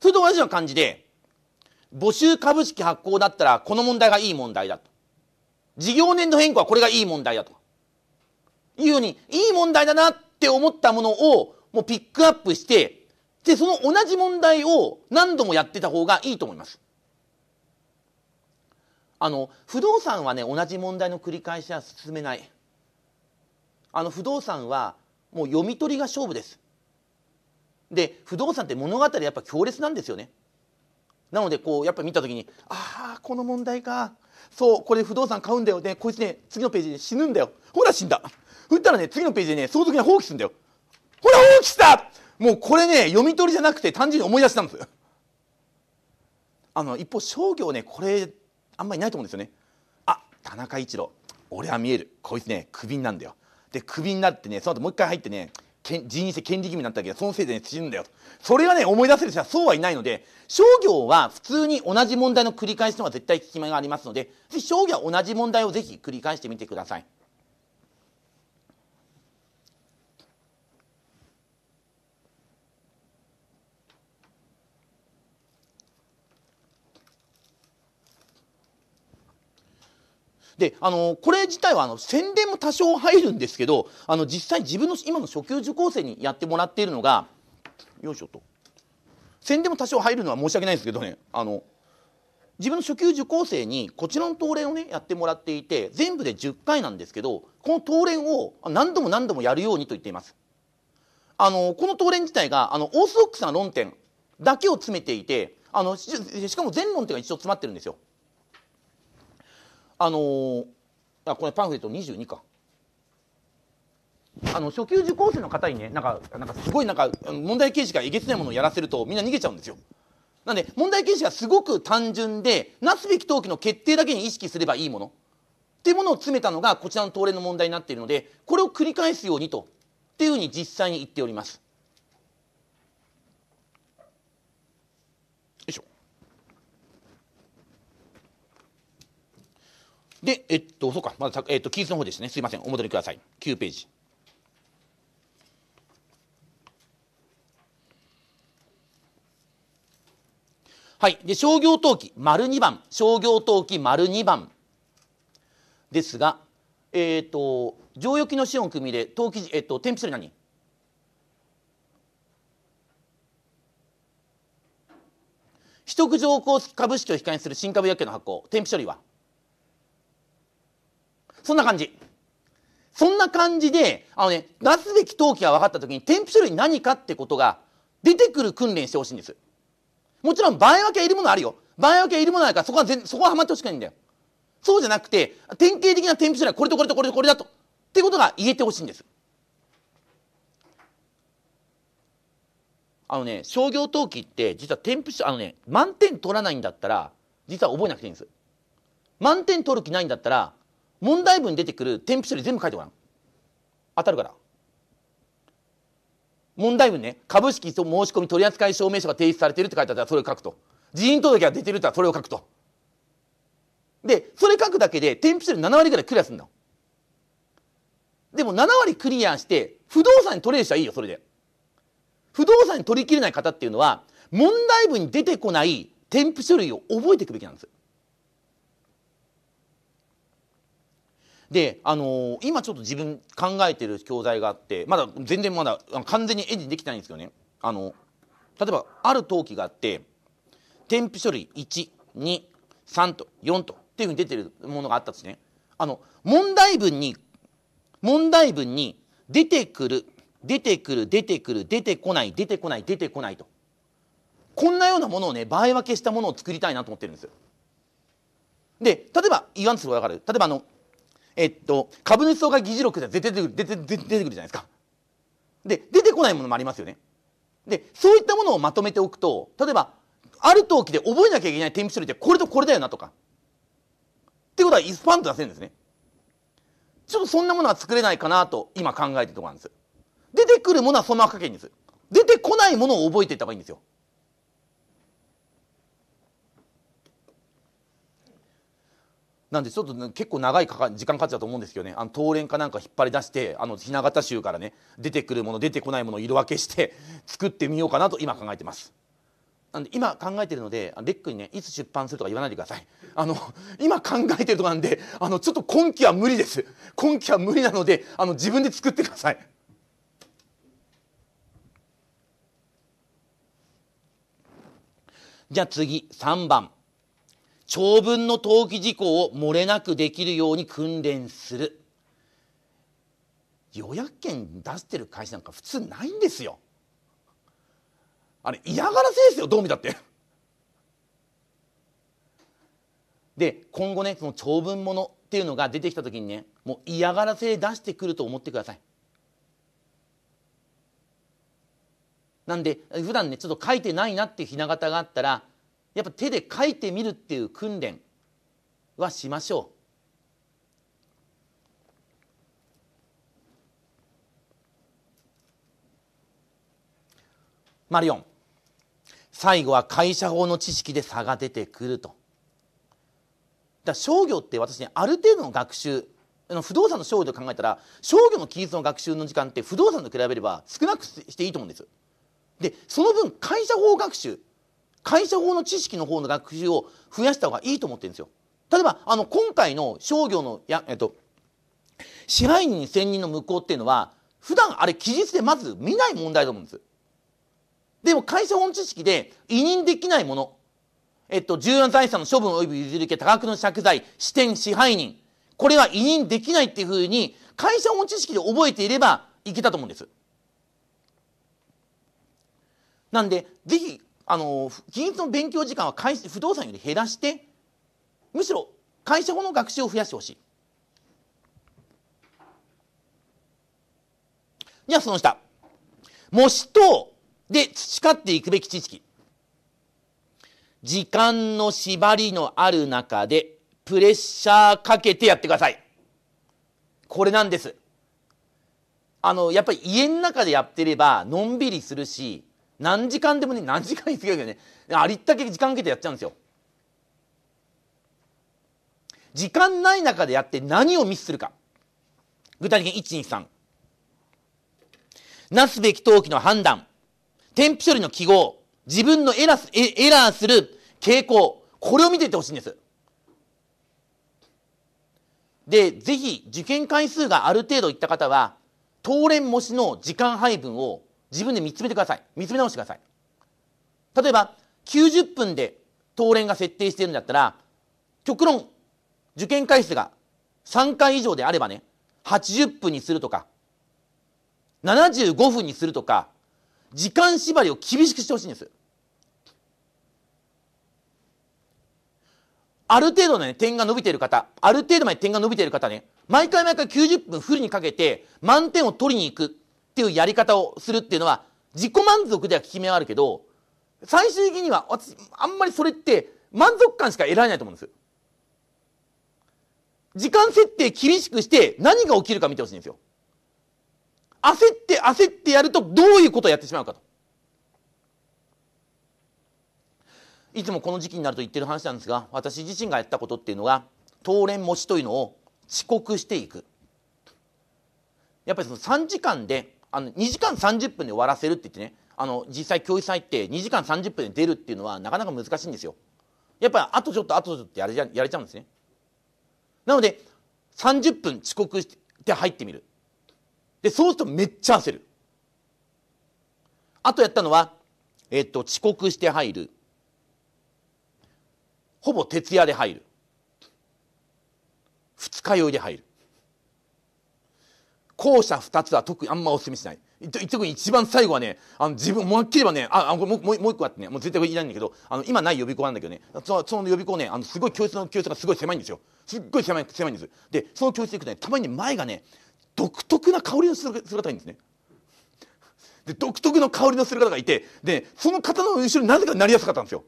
それと同じような感じで、募集株式発行だったら、この問題がいい問題だと。事業年度変更はこれがいい問題だと。いうようにいい問題だなって思ったものをもうピックアップしてでその同じ問題を何度もやってた方がいいと思います。あの不動産はね同じ問題の繰り返しは進めない。あの不動産はもう読み取りが勝負です。で不動産って物語やっぱ強烈なんですよね。なのでこうやっぱ見た時に「ああこの問題かそうこれ不動産買うんだよねこいつね次のページで死ぬんだよほら死んだ」振ったらね、次のページでね、相続は放棄するんだよ。ほら、放棄したもうこれね、読み取りじゃなくて単純に思い出したんですよ。あの、一方、商業ね、これ、あんまりないと思うんですよね。あ、田中一郎、俺は見える。こいつね、クビになんだよ。で、クビになってね、その後もう一回入ってね、けんして権利義務になったけど、そのせいで、ね、死ぬんだよと。それはね、思い出せる人はそうはいないので、商業は普通に同じ問題の繰り返しの方が絶対効き目がありますので、ぜひ商業は同じ問題をぜひ繰り返してみてください。で、あの、これ自体はあの、宣伝も多少入るんですけど、あの、実際自分の今の初級受講生にやってもらっているのが、よいしょと。宣伝も多少入るのは申し訳ないんですけどね、あの、自分の初級受講生にこちらの答練をねやってもらっていて全部で10回なんですけどこの答練を何度も何度もやるようにと言っていますあのこの答練自体があのオーソドックスな論点だけを詰めていてあのしかも全論点が一応詰まってるんですよあのー、あこれパンフレット22かあの初級受講生の方にねなんかなんかすごいなんか問題形式がえげつないものをやらせるとみんな逃げちゃうんですよなんで問題形式がすごく単純でなすべき登記の決定だけに意識すればいいものっていうものを詰めたのがこちらの東例の問題になっているのでこれを繰り返すようにとっていうふうに実際に言っておりますで、えっと、そうか、まだ、えっと、記述の方ですね。すいません、お戻りください。9ページ。はい。で、商業登記、丸2番。商業登記、丸2番。ですが、えっ、ー、と、剰余金の資本組入れ、登記、えっ、ー、と、添付する何取得上項株式を控えにする新株予約の発行、添付処理はそんな感じ。そんな感じで、あのね、出すべき登記が分かった時に、添付書類何かってことが出てくる訓練してほしいんです。もちろん、場合分けはいるものあるよ。場合分けはいるものあるから、そこは全、そこははまってほしくないんだよ。そうじゃなくて、典型的な添付書類はこれとこれとこれとこれだと。ってことが言えてほしいんです。あのね、商業登記って実は添付書、あのね、満点取らないんだったら、実は覚えなくていいんです。満点取る気ないんだったら、問題文に出てくる添付書類全部書いてごらん当たるから問題文ね株式申し込み取扱証明書が提出されてるって書いてあったらそれを書くと辞任届が出てるってそれを書くとでそれ書くだけで添付書類7割ぐらいクリアするんでも7割クリアして不動産に取れる人はいいよそれで不動産に取りきれない方っていうのは問題文に出てこない添付書類を覚えていくべきなんですで、あのー、今ちょっと自分考えてる教材があってまだ全然まだ完全にエンジンできてないんですけどねあの例えばある登記があって添付書類123と4とっていうふうに出てるものがあったんですね。あの問題文に問題文に出てくる出てくる出てくる出てこない出てこない出てこないとこんなようなものをね倍分けしたものを作りたいなと思ってるんですで例えば言わんすば分かる例えばあのえっと、株主総会議事録って絶対出てくる、出て出てくるじゃないですか。で、出てこないものもありますよね。で、そういったものをまとめておくと、例えば、ある登記で覚えなきゃいけない添付書類ってこれとこれだよなとか。ってことは、イスパンと出せるんですね。ちょっとそんなものは作れないかなと、今考えてるところなんです。出てくるものはそのまま書けんです。出てこないものを覚えていった方がいいんですよ。なんでちょっと、ね、結構長いかか時間かかっちゃうと思うんですけどねあの東連かなんか引っ張り出してあの雛形集からね出てくるもの出てこないものを色分けして作ってみようかなと今考えてます。なんで今考えてるのでレックにねいつ出版するとか言わないでくださいあの今考えてるとこなんであのちょっと今期は無理です今期は無理なのであの自分で作ってくださいじゃあ次3番長文の登記事項を漏れなくできるように訓練する予約券出してる会社なんか普通ないんですよあれ嫌がらせですよどう見たってで今後ねその長文ものっていうのが出てきた時にねもう嫌がらせで出してくると思ってくださいなんで普段ねちょっと書いてないなっていうひな形があったらやっぱ手で書いてみるっていう訓練はしましょう。マリオン最後は会社法の知識で差が出てくるとだ商業って私ねある程度の学習不動産の商業で考えたら商業の技術の学習の時間って不動産と比べれば少なくしていいと思うんですでその分会社法学習会社法の知識の方の学習を増やした方がいいと思ってるんですよ。例えば、あの、今回の商業のや、えっと、支配人専任の無効っていうのは、普段あれ記述でまず見ない問題だと思うんです。でも会社法の知識で委任できないもの、えっと、重要財産の処分及び譲り受け、多額の借財、支店、支配人、これは委任できないっていうふうに、会社法の知識で覚えていればいけたと思うんです。なんで、ぜひ、あの技術の勉強時間は不動産より減らしてむしろ会社法の学習を増やしてほしい。じゃあその下。模試等で培っていくべき知識。時間の縛りのある中でプレッシャーかけてやってください。これなんです。あの、やっぱり家の中でやってればのんびりするし、何時間でもね何時間にすけるけどねありったけ時間かけてやっちゃうんですよ時間ない中でやって何をミスするか具体的に123なすべき登記の判断添付処理の記号自分のエラスエラーする傾向これを見ていってほしいんですでぜひ受験回数がある程度いった方は当連模試の時間配分を自分で見つめてください。見つめ直してください。例えば、90分で当連が設定してるんだったら、極論、受験回数が3回以上であればね、80分にするとか、75分にするとか、時間縛りを厳しくしてほしいんです。ある程度の、ね、点が伸びている方、ある程度まで点が伸びている方ね、毎回毎回90分フルにかけて満点を取りに行くっていうやり方をするっていうのは、自己満足では効き目はあるけど、最終的には、私、あんまりそれって満足感しか得られないと思うんですよ。時間設定厳しくして何が起きるか見てほしいんですよ。焦って焦ってやるとどういうことをやってしまうかと。いつもこの時期になると言ってる話なんですが、私自身がやったことっていうのが、当連模試というのを遅刻していく。やっぱりその3時間であの2時間30分で終わらせるって言ってねあの実際教育祭って2時間30分で出るっていうのはなかなか難しいんですよやっぱりあとちょっとあとちょっとやれちゃやれちゃうんですねなので30分遅刻して入ってみるでそうするとめっちゃ焦るあとやったのは、えっと、遅刻して入るほぼ徹夜で入る二日酔いで入る後者2つは特にあんまお勧めしない。特に一番最後はね、あの自分、もうっきりばね、あ、あこれもうもう一個あってね、もう絶対言いないんだけど、あの今ない予備校なんだけどね、そその予備校ね、あのすごい教室の教室がすごい狭いんですよ。すっごい狭い狭いんです。で、その教室行くとね、たまに前がね、独特な香りのする姿がいいんですね。で、独特の香りのす姿がいて、で、その方の後ろになぜかなりやすかったんですよ。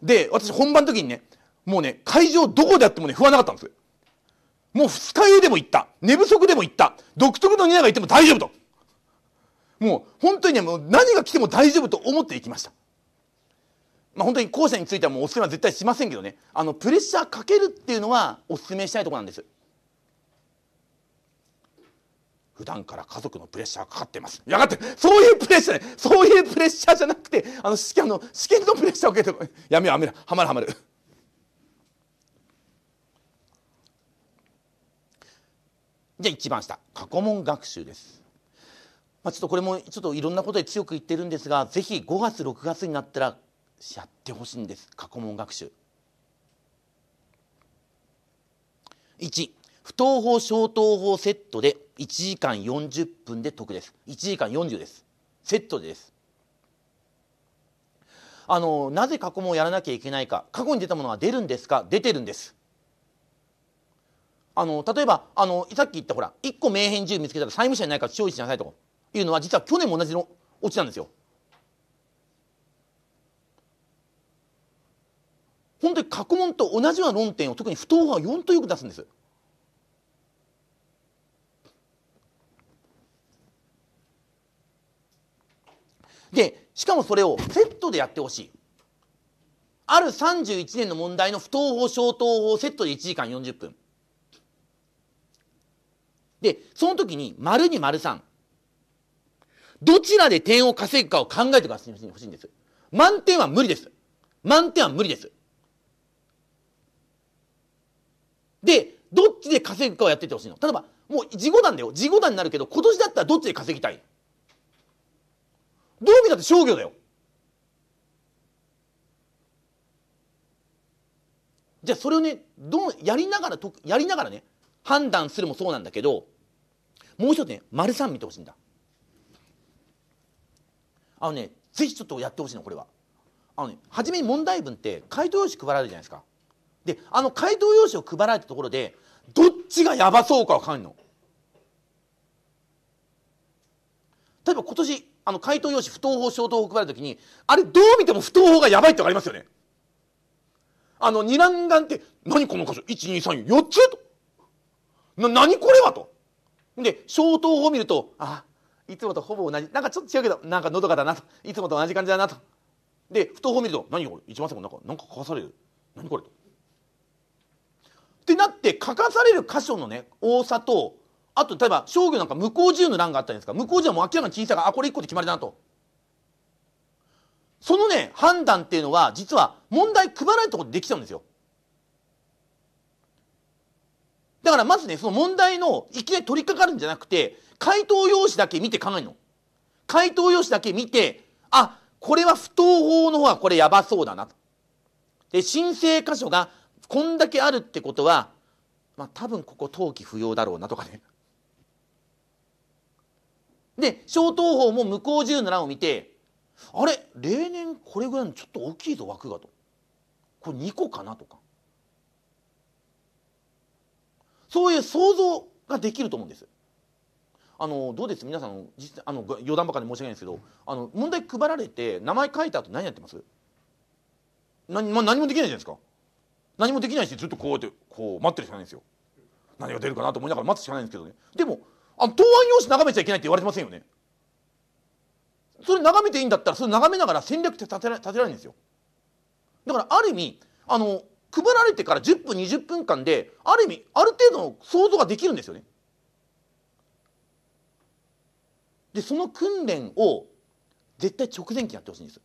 で、私本番の時にね、もうね、会場どこであってもね、不安なかったんです。もう二日酔いでも行った。寝不足でも行った。独特のニいがいても大丈夫と。もう本当にもう何が来ても大丈夫と思っていきました。まあ、本当に後者についてはもうおすすめは絶対しませんけどね。あの、プレッシャーかけるっていうのはおすすめしたいとこなんです。普段から家族のプレッシャーかかってます。やがて、そういうプレッシャーそういうプレッシャーじゃなくて、あの、試験の、試験のプレッシャーを受けて、やめよ、やめろ、はまるはまる。じゃあ一番下過去問学習です。まあ、ちょっとこれもちょっといろんなことで強く言ってるんですがぜひ5月6月になったらやってほしいんです過去問学習。1不等法小等法セットで1時間40分で得です1時間40ですセットですあのなぜ過去問をやらなきゃいけないか過去に出たものは出るんですか出てるんですあの例えばあのさっき言ったほら1個名変銃見つけたら債務者にないから注意しなさいというのは実は去年も同じのオチなんですよ。本当に過去問と同じような論点を特に不当派は4とよく出すんです。でしかもそれをセットでやってほしい。ある31年の問題の不当法、消灯法セットで1時間40分。で、その時に、丸に丸3。どちらで点を稼ぐかを考えてください。ほしいんです。満点は無理です。満点は無理です。で、どっちで稼ぐかをやっててほしいの。例えば、もう自己団だよ。自己団になるけど、今年だったらどっちで稼ぎたいどう見たって商業だよ。じゃあそれをね、どうやりながらと、やりながらね、判断するもそうなんだけど、もう一つね丸三見てほしいんだあのねぜひちょっとやってほしいのこれはあのね初めに問題文って回答用紙配られるじゃないですかであの回答用紙を配られたところでどっちがやばそうかかんないの例えば今年あの回答用紙不当法消灯法配るときにあれどう見ても不当法がやばいってありますよねあの二覧眼って何この箇所1234つとな何これはとで消灯法を見るとあいつもとほぼ同じなんかちょっと違うけどなんかのどかだなといつもと同じ感じだなとで不登法見ると何これ一番最後なんかなんか書かされる何これと。ってなって書かされる箇所のね多さとあと例えば商業なんか向こう自由の欄があったんですか向こう自由はもう明らかに小さいからあこれ1個で決まりだなと。そのね判断っていうのは実は問題配られたことでできちゃうんですよ。だからまずね、その問題の、いきなり取り掛かるんじゃなくて、回答用紙だけ見て考えるの。回答用紙だけ見て、あ、これは不当法の方はこれやばそうだなと。で、申請箇所がこんだけあるってことは、まあ多分ここ登記不要だろうなとかね。で、小東法も向こう17を見て、あれ例年これぐらいのちょっと大きいぞ枠がと。これ2個かなとか。そういう想像ができると思うんです。あのどうです皆さん実あの余談ばかり申し訳ないんですけどあの問題配られて名前書いた後何やってます何,、まあ、何もできないじゃないですか何もできないしずっとこうやってこう待ってるしかないんですよ何が出るかなと思いながら待つしかないんですけどねでもあ答案用紙眺めちゃいけないって言われてませんよねそれ眺めていいんだったらそれ眺めながら戦略って立てられ立てられないんですよだからある意味あの配られてから10分20分間である意味ある程度の想像ができるんですよね。でその訓練を絶対直前期やってほしいんです。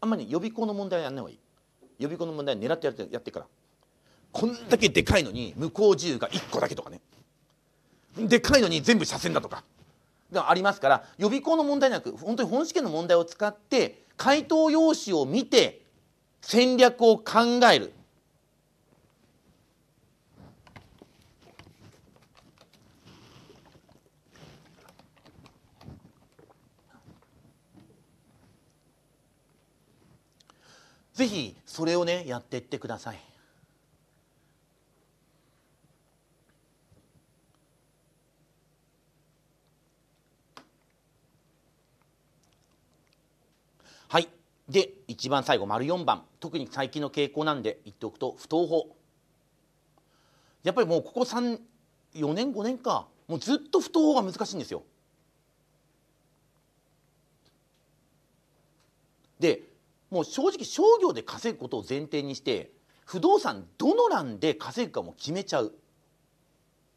あんまり、予備校の問題はやんない方がいい。予備校の問題狙ってやってやってから。こんだけでかいのに向こう自由が1個だけとかね。でかいのに全部斜線だとか。がありますから予備校の問題なく本当に本試験の問題を使って回答用紙を見て戦略を考えるぜひそれをねやっていってください。で一番最後丸4番特に最近の傾向なんで言っておくと不当法やっぱりもうここ34年5年かもうずっと不当法が難しいんですよでもう正直商業で稼ぐことを前提にして不動産どの欄で稼ぐかも決めちゃう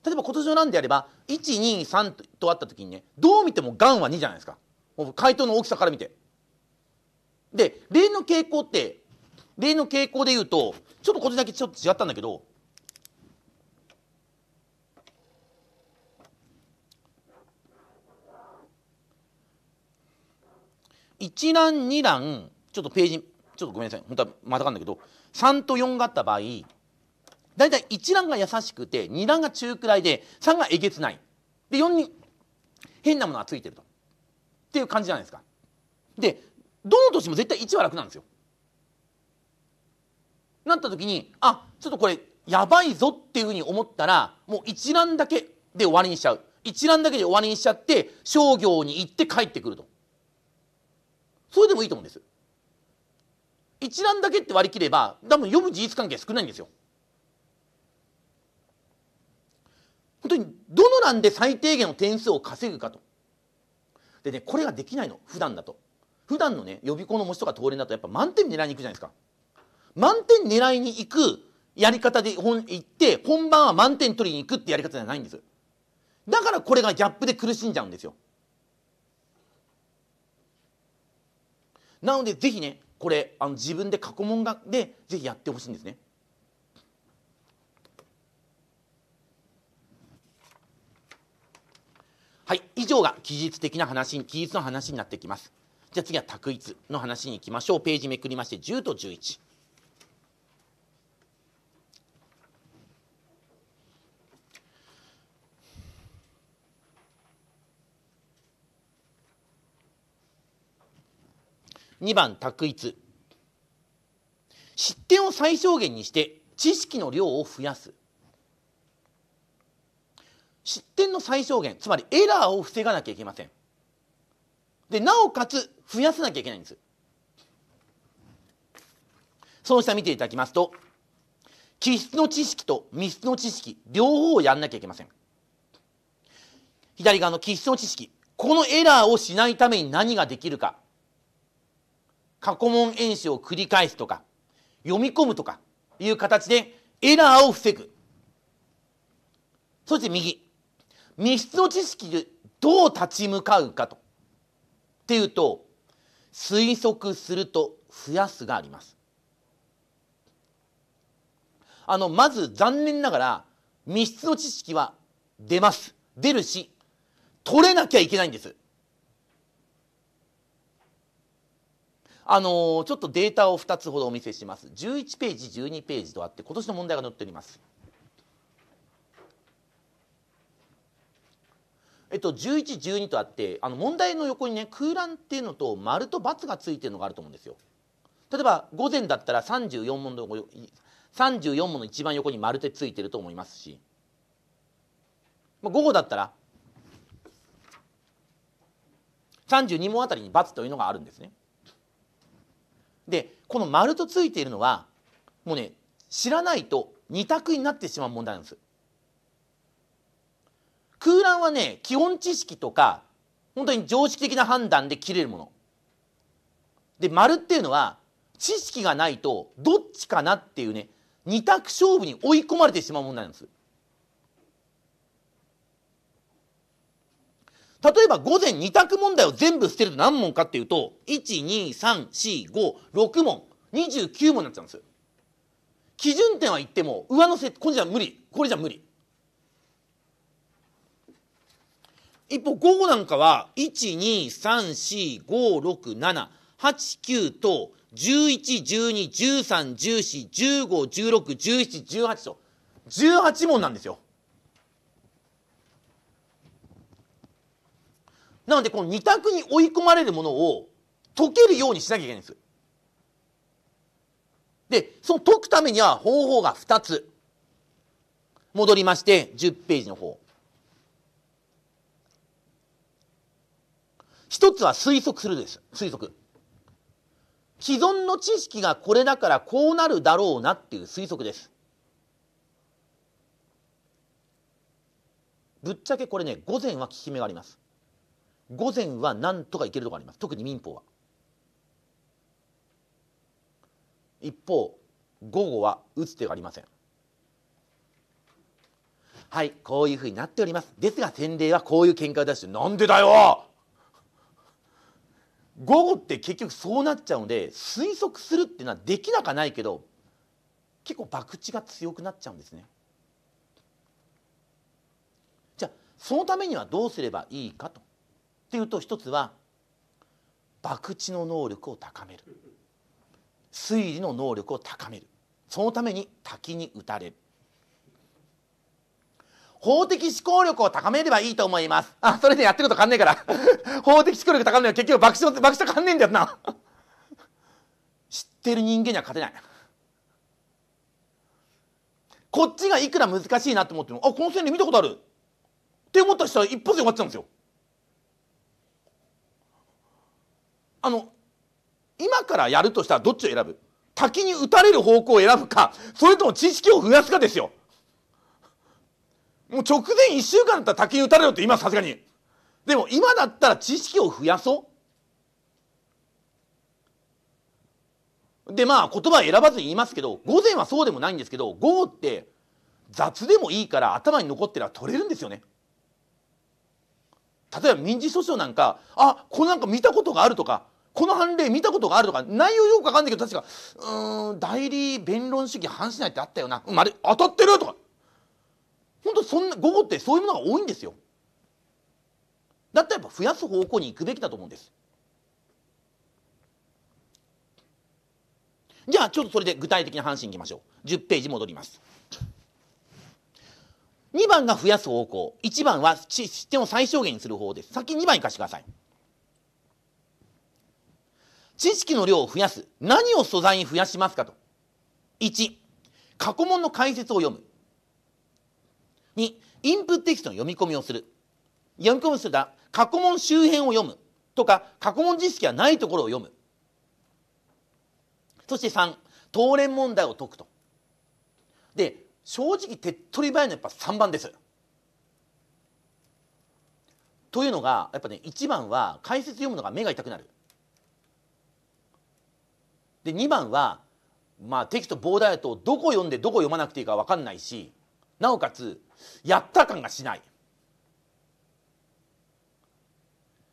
例えば今年の欄であれば123とあった時にねどう見てもがんは2じゃないですかもう回答の大きさから見てで、例の傾向って、例の傾向で言うと、ちょっとこれだけちょっと違ったんだけど、一覧二覧ちょっとページちょっとごめんなさい本当はまたかんだけど3と4があった場合大体1欄が優しくて2欄が中くらいで3がえげつないで4に変なものがついてるとっていう感じじゃないですか。でどの年も絶対1は楽なんですよ。なった時にあちょっとこれやばいぞっていうふうに思ったらもう一覧だけで終わりにしちゃう一覧だけで終わりにしちゃって商業に行って帰ってくるとそれでもいいと思うんです一覧だけって割り切れば多分読む事実関係少ないんですよ本当にどの欄で最低限の点数を稼ぐかとでねこれができないの普段だと普段のね予備校の模試とか東連だとやっぱ満点狙いに行くじゃないですか満点狙いに行くやり方で本行って本番は満点取りに行くってやり方じゃないんですだからこれがギャップで苦しんじゃうんですよなのでぜひねこれあの自分で過去問がでぜひやってほしいんですねはい以上が記述的な話記述の話になってきますじゃあ次は択一の話にいきましょうページめくりまして10と11。2番択一失点を最小限にして知識の量を増やす失点の最小限つまりエラーを防がなきゃいけませんでなおかつ増やさなきゃいけないんですその下見ていただきますと気質の知識と密室の知識両方をやんなきゃいけません左側の気質の知識このエラーをしないために何ができるか過去問演習を繰り返すとか読み込むとかいう形でエラーを防ぐそして右密室の知識でどう立ち向かうかとっていうと推測すると増やすがあります。あのまず残念ながら密室の知識は出ます出るし取れなきゃいけないんです。あのちょっとデータを2つほどお見せします11ページ12ページとあって今年の問題が載っております。えっと、11、12とあってあの問題の横にね空欄っていうのと丸と×がついてるのがあると思うんですよ。例えば午前だったら34問の34問の一番横に丸てついてると思いますし、まあ、午後だったら32問あたりに×というのがあるんですね。でこの丸とついているのはもうね知らないと2択になってしまう問題なんです。空欄はね基本知識とか本当に常識的な判断で切れるもので丸っていうのは知識がないとどっちかなっていうね二択勝負に追い込まれてしまう問題なんです例えば午前2択問題を全部捨てると何問かっていうと12345問29問になっちゃうんです基準点は言っても上乗せこれじゃ無理これじゃ無理一方、午後なんかは、1、2、3、4、5、6、7、8、9と、11、12、13、14、15、16、17、18と、18問なんですよ。なので、この2択に追い込まれるものを解けるようにしなきゃいけないんです。で、その解くためには方法が2つ。戻りまして、10ページの方。一つは推測するです。推測。既存の知識がこれだからこうなるだろうなっていう推測です。ぶっちゃけこれね、午前は効き目があります。午前はなんとかいけるとこあります。特に民法は。一方、午後は打つ手がありません。はい、こういうふうになっております。ですが、先例はこういう見解を出して、なんでだよ午後って結局そうなっちゃうので推測するっていうのはできなかないけど結構博打が強くなっちゃうんですね。じゃあそのためにはどうすればいいかとっていうと一つは博打の能力を高める推理の能力を高めるそのために滝に打たれる法的思考力を高めればいいと思います。あ、それでやってること変わんねえから。法的思考力高めるのは結局爆笑、爆笑変わんねえんだよな。知ってる人間には勝てない。こっちがいくら難しいなって思っても、あ、この線で見たことある。って思った人は一発で終わっちゃうんですよ。あの、今からやるとしたらどっちを選ぶ滝に打たれる方向を選ぶか、それとも知識を増やすかですよ。もう直前1週間だったら滝に打たれろって今さすがに。でも今だったら知識を増やそう。でまあ言葉選ばずに言いますけど午前はそうでもないんですけど午後って雑でもいいから頭に残ってる取れるんですよね。例えば民事訴訟なんかあこのなんか見たことがあるとかこの判例見たことがあるとか内容よくわかんないけど確かうん代理弁論主義反しないってあったよな、うん、あれ当たってるとか本当そんな午後ってそういうものが多いんですよだったらやっぱ増やす方向に行くべきだと思うんですじゃあちょっとそれで具体的な話にいきましょう10ページ戻ります2番が増やす方向1番は失点を最小限にする方法です先に2番いかしてください知識の量を増やす何を素材に増やしますかと1過去問の解説を読む2インプットテキストの読み込みをする読み込みするだ過去問周辺を読むとか過去問知識はないところを読むそして3当連問題を解くとで正直手っ取り早いのはやっぱ3番ですというのがやっぱね1番は解説読むのが目が痛くなるで2番はまあテキスト膨大だとどこ読んでどこ読まなくていいか分かんないしなおかつやった感がしない。っ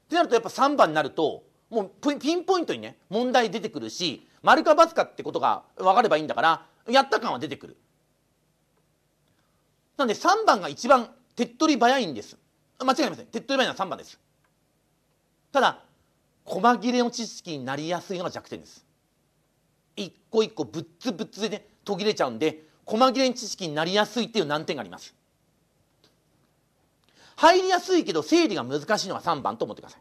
てなるとやっぱ3番になるともうピンポイントにね問題出てくるし丸か×かってことが分かればいいんだからやった感は出てくる。なんで3番が一番手っ取り早いんです。間違いません。手っ取り早いのは3番です。ただ細切れの知識になりやすいのが弱点です。一個一個ぶっつぶっつでね途切れちゃうんで細切れ知識になりやすいっていう難点があります入りやすいけど整理が難しいのは3番と思ってください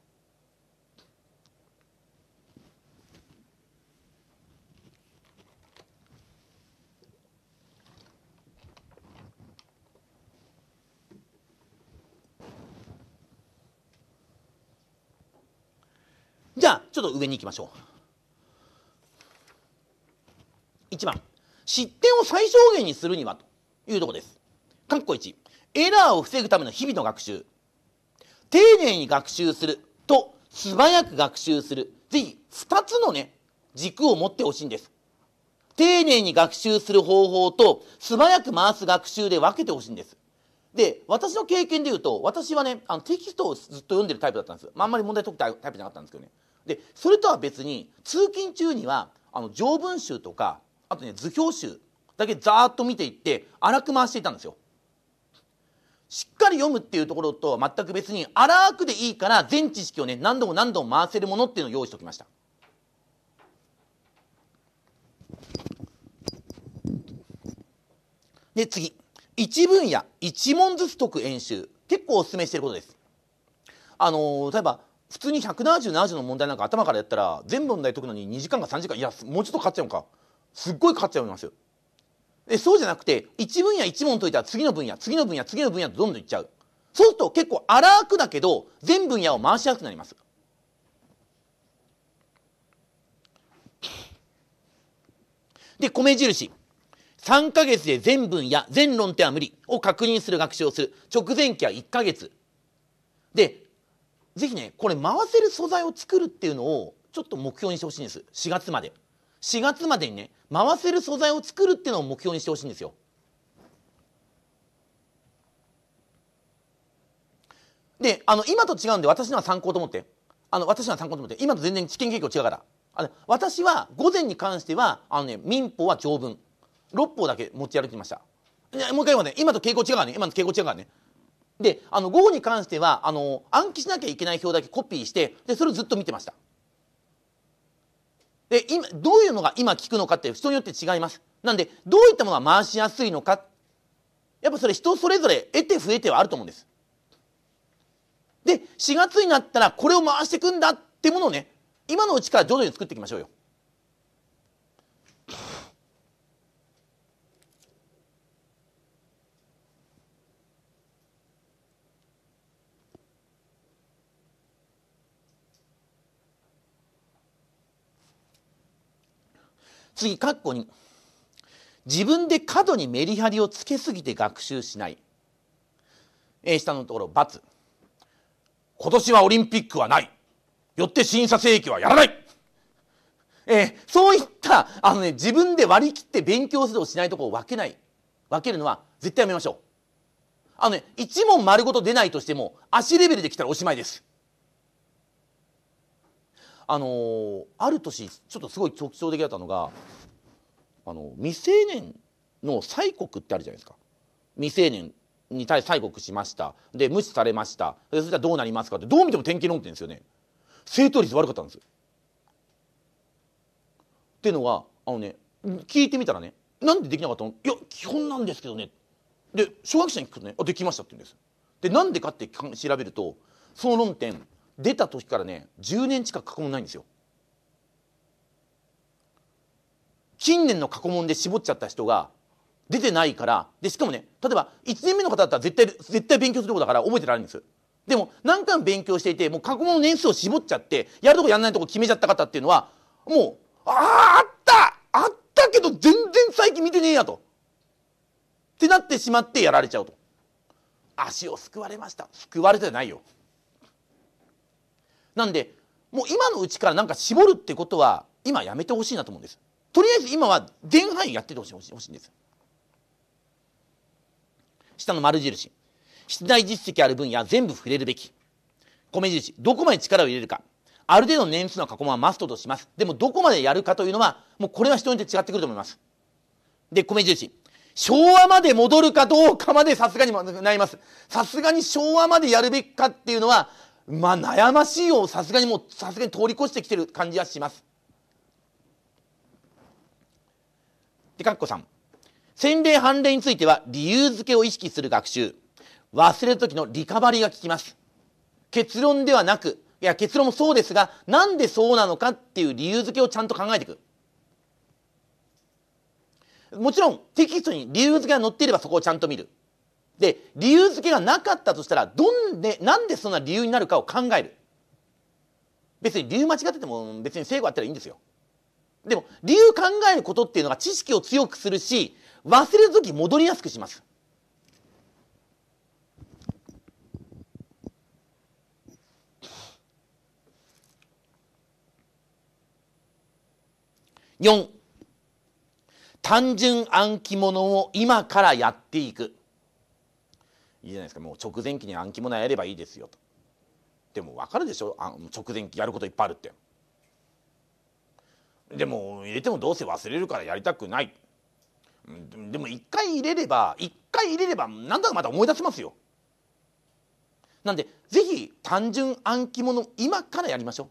じゃあちょっと上に行きましょう1番失点を最小限にするにはというとこです。括弧1、エラーを防ぐための日々の学習。丁寧に学習すると素早く学習する。ぜひ2つのね、軸を持ってほしいんです。丁寧に学習する方法と素早く回す学習で分けてほしいんです。で、私の経験で言うと、私はね、あのテキストをずっと読んでるタイプだったんですまあ、あんまり問題解くタイプじゃなかったんですけどね。で、それとは別に、通勤中には、あの、条文集とか、あとね図表集だけざーっと見ていって荒く回していたんですよ。しっかり読むっていうところと全く別に荒くでいいから全知識をね何度も何度も回せるものっていうのを用意しておきました。で次一分野一問ずつ解く演習結構おすすめしてることです。あのー、例えば普通に17070の問題なんか頭からやったら全部問題解くのに2時間か3時間いやもうちょっとかかっちゃうのかすっごいかっちゃいますよ。でそうじゃなくて一分野一問解いたら次の分野次の分野次の分野とどんどんいっちゃうそうすると結構荒くだけど全分野を回しやすくなりますで米印3か月で全分野全論点は無理を確認する学習をする直前期は1か月でぜひねこれ回せる素材を作るっていうのをちょっと目標にしてほしいんです4月まで。4月までにね回せる素材を作るっていうのを目標にしてほしいんですよ。であの今と違うんで私のは参考と思ってあの私のは参考と思って今と全然知見結向違うからあの私は午前に関してはあの、ね、民法は条文6法だけ持ち歩いてましたいやもう一回今,、ね今と傾向違うからね今と傾向違うからねであの午後に関してはあの暗記しなきゃいけない表だけコピーしてでそれをずっと見てましたで今どういうのが今聞くのかって人によって違いますなんでどういったものが回しやすいのかやっぱそれ人それぞれ得て増えてはあると思うんですで4月になったらこれを回していくんだってものをね今のうちから徐々に作っていきましょうよ次、括弧に。自分で過度にメリハリをつけすぎて学習しない。A 下のところ、×。今年はオリンピックはない。よって審査請求はやらない。えー、そういった、あのね、自分で割り切って勉強するをしないとこを分けない。分けるのは絶対やめましょう。あのね、一問丸ごと出ないとしても、足レベルで来たらおしまいです。あのー、ある年ちょっとすごい特徴的だったのがあの未成年の催告ってあるじゃないですか未成年に対して催告しましたで無視されましたそしたらどうなりますかってどう見ても典型論点ですよね正答率悪かったんですよっていうのはあのね聞いてみたらねなんでできなかったのいや基本なんですけどねで小学生に聞くとねあできましたって言うんですでなんでかって調べるとその論点出た時からね10年近く過去問ないんですよ。近年の過去問で絞っちゃった人が出てないからでしかもね例えば1年目の方だったら絶対絶対勉強することだから覚えてられるんですでも何回も勉強していてもう過去問の年数を絞っちゃってやるとこやらないとこ決めちゃった方っていうのはもうあああったあったけど全然最近見てねえやとってなってしまってやられちゃうと足をすくわれました救われてないよなんでもう今のうちからなんか絞るってことは今やめてほしいなと思うんですとりあえず今は全範囲やっててほしいほしいんです下の丸印出題実績ある分野全部触れるべき米印どこまで力を入れるかある程度の年数の過去問はマストとしますでもどこまでやるかというのはもうこれは人によって違ってくると思いますで米印昭和まで戻るかどうかまでさすがになります。さすがに昭和までやるべきかっていうのは、まあ悩ましいをさすがにもうさすがに通り越してきてる感じはします。で、かっこさん。洗礼判例については理由付けを意識する学習。忘れる時のリカバリーが効きます。結論ではなく、いや結論もそうですが、なんでそうなのかっていう理由付けをちゃんと考えていく。もちろんテキストに理由付けが載っていればそこをちゃんと見る。で理由付けがなかったとしたらどんでなんでそんな理由になるかを考える別に理由間違ってても別に正誤あったらいいんですよでも理由考えることっていうのが知識を強くするし忘れる時戻りやすくします4単純暗記物を今からやっていくいいじゃないですかもう直前期に暗記もやればいいですよとでも分かるでしょあ直前期やることいっぱいあるってでも入れてもどうせ忘れるからやりたくないでも一回入れれば一回入れれば何だかまた思い出せますよなんでぜひ単純暗記もの今からやりましょ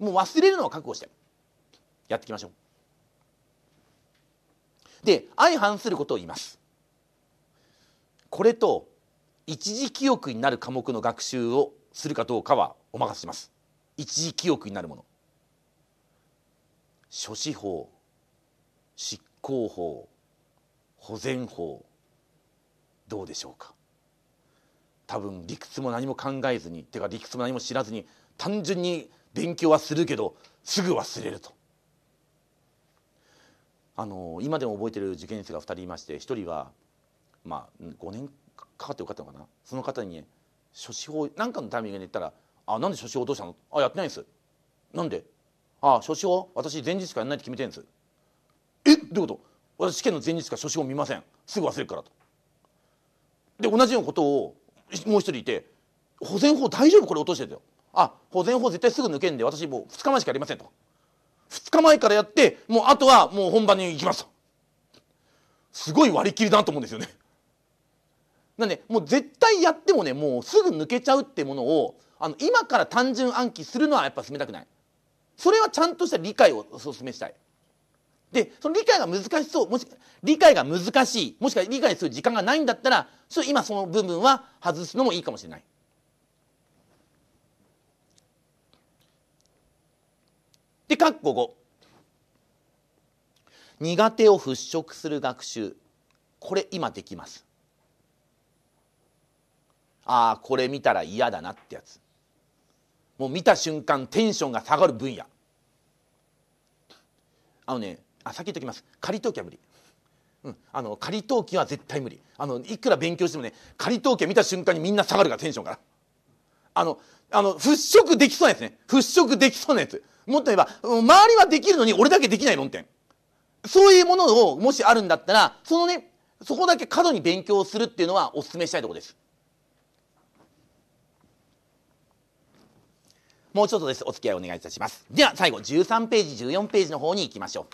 うもう忘れるのは覚悟してやっていきましょうで相反することを言いますこれと一時記憶になる科目の学習をするかどうかはお任せします一時記憶になるもの諸司法執行法保全法どうでしょうか多分理屈も何も考えずにてか理屈も何も知らずに単純に勉強はするけどすぐ忘れるとあの今でも覚えてる受験生が2人いまして1人はまあ5年かかってよかったのかなその方にね初志法何かのタイミングで言ったら「あなんで初志法どうしたのあやってないんです」なんで「あ初志法私前日からやらないって決めてるんです」えどういうこと私試験の前日から初志法見ませんすぐ忘れるからと。で同じようなことをもう一人いて「保全法大丈夫これ落としてたよ」あ保全法絶対すぐ抜けんで私もう2日前しかやりませんと2日前からやってもうあとはもう本番に行きますとすごい割り切りだなと思うんですよねなんでもう絶対やってもねもうすぐ抜けちゃうってものをあの今から単純暗記するのはやっぱ進めたくないそれはちゃんとした理解をお勧めしたいでその理解が難しそうもし理解が難しいもしくは理解する時間がないんだったらそ今その部分は外すのもいいかもしれない。で括弧5苦手を払拭する学習これ今できます。ああこれ見たら嫌だなってやつもう見た瞬間テンションが下がる分野あのねあ先言っときます仮登記は無理うん、あの仮登記は絶対無理あのいくら勉強してもね仮登記見た瞬間にみんな下がるからテンションからあのあの払拭できそうなやつね払拭できそうなやつもっと言えば周りはできるのに俺だけできない論点そういうものをもしあるんだったらそのねそこだけ過度に勉強するっていうのはお勧めしたいところですもうちょっとです。お付き合いお願いいたします。では、最後、13ページ、14ページの方に行きましょう。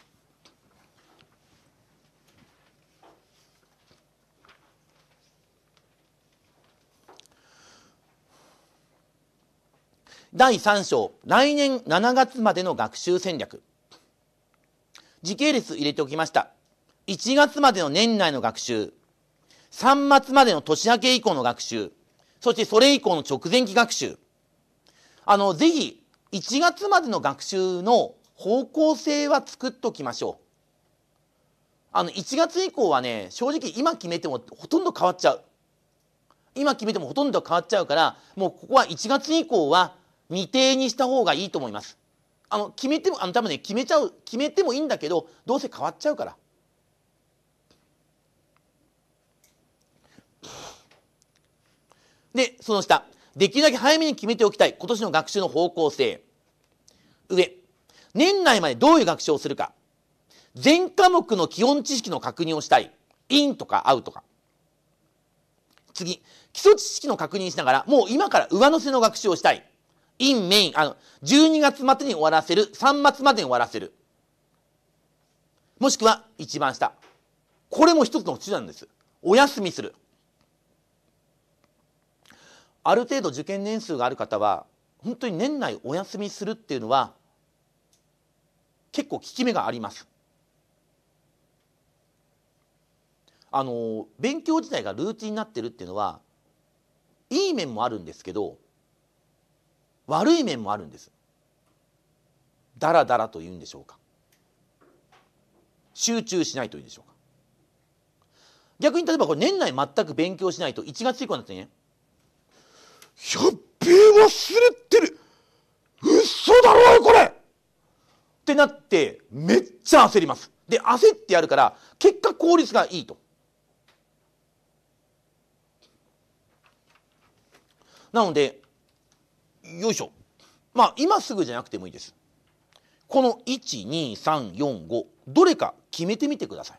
第3章、来年7月までの学習戦略。時系列入れておきました。1月までの年内の学習、3月までの年明け以降の学習、そしてそれ以降の直前期学習。あの、ぜひ、1月までの学習の方向性は作っときましょう。あの、1月以降はね、正直今決めてもほとんど変わっちゃう。今決めてもほとんど変わっちゃうから、もうここは1月以降は未定にした方がいいと思います。あの、決めても、あの、多分ね、決めちゃう、決めてもいいんだけど、どうせ変わっちゃうから。で、その下。できるだけ早めに決めておきたい今年の学習の方向性。上、年内までどういう学習をするか。全科目の基本知識の確認をしたい。インとかアウとか。次、基礎知識の確認しながら、もう今から上乗せの学習をしたい。イン、メイン、あの、12月末に終わらせる、3月までに終わらせる。もしくは、一番下。これも一つの手段です。お休みする。ある程度受験年数がある方は本当に年内お休みするっていうのは結構効き目があります。あの勉強自体がルーティンになってるっていうのはいい面もあるんですけど悪い面もあるんです。だらだらというんでしょうか集中しないというんでしょうか逆に例えばこれ年内全く勉強しないと1月以降になってねやっべ忘れてる嘘だろこれってなってめっちゃ焦りますで焦ってやるから結果効率がいいとなのでよいしょまあ今すぐじゃなくてもいいですこの12345どれか決めてみてください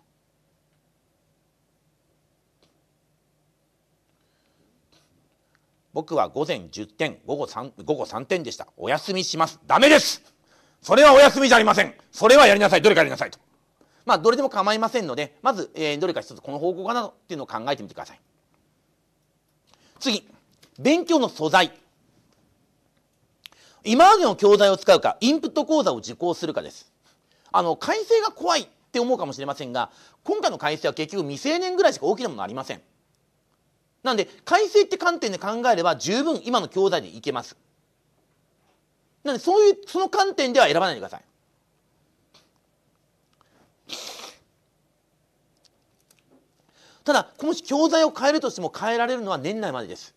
僕は午前10点、午後3、午後3点でした。お休みします。ダメですそれはお休みじゃありませんそれはやりなさいどれかやりなさいと。まあ、どれでも構いませんので、まず、えー、どれか一つこの方向かなっていうのを考えてみてください。次、勉強の素材。今までの教材を使うか、インプット講座を受講するかです。あの、改正が怖いって思うかもしれませんが、今回の改正は結局未成年ぐらいしか大きなものありません。なので改正って観点で考えれば十分今の教材でいけます。なのでそういうその観点では選ばないでください。ただもし教材を変えるとしても変えられるのは年内までです。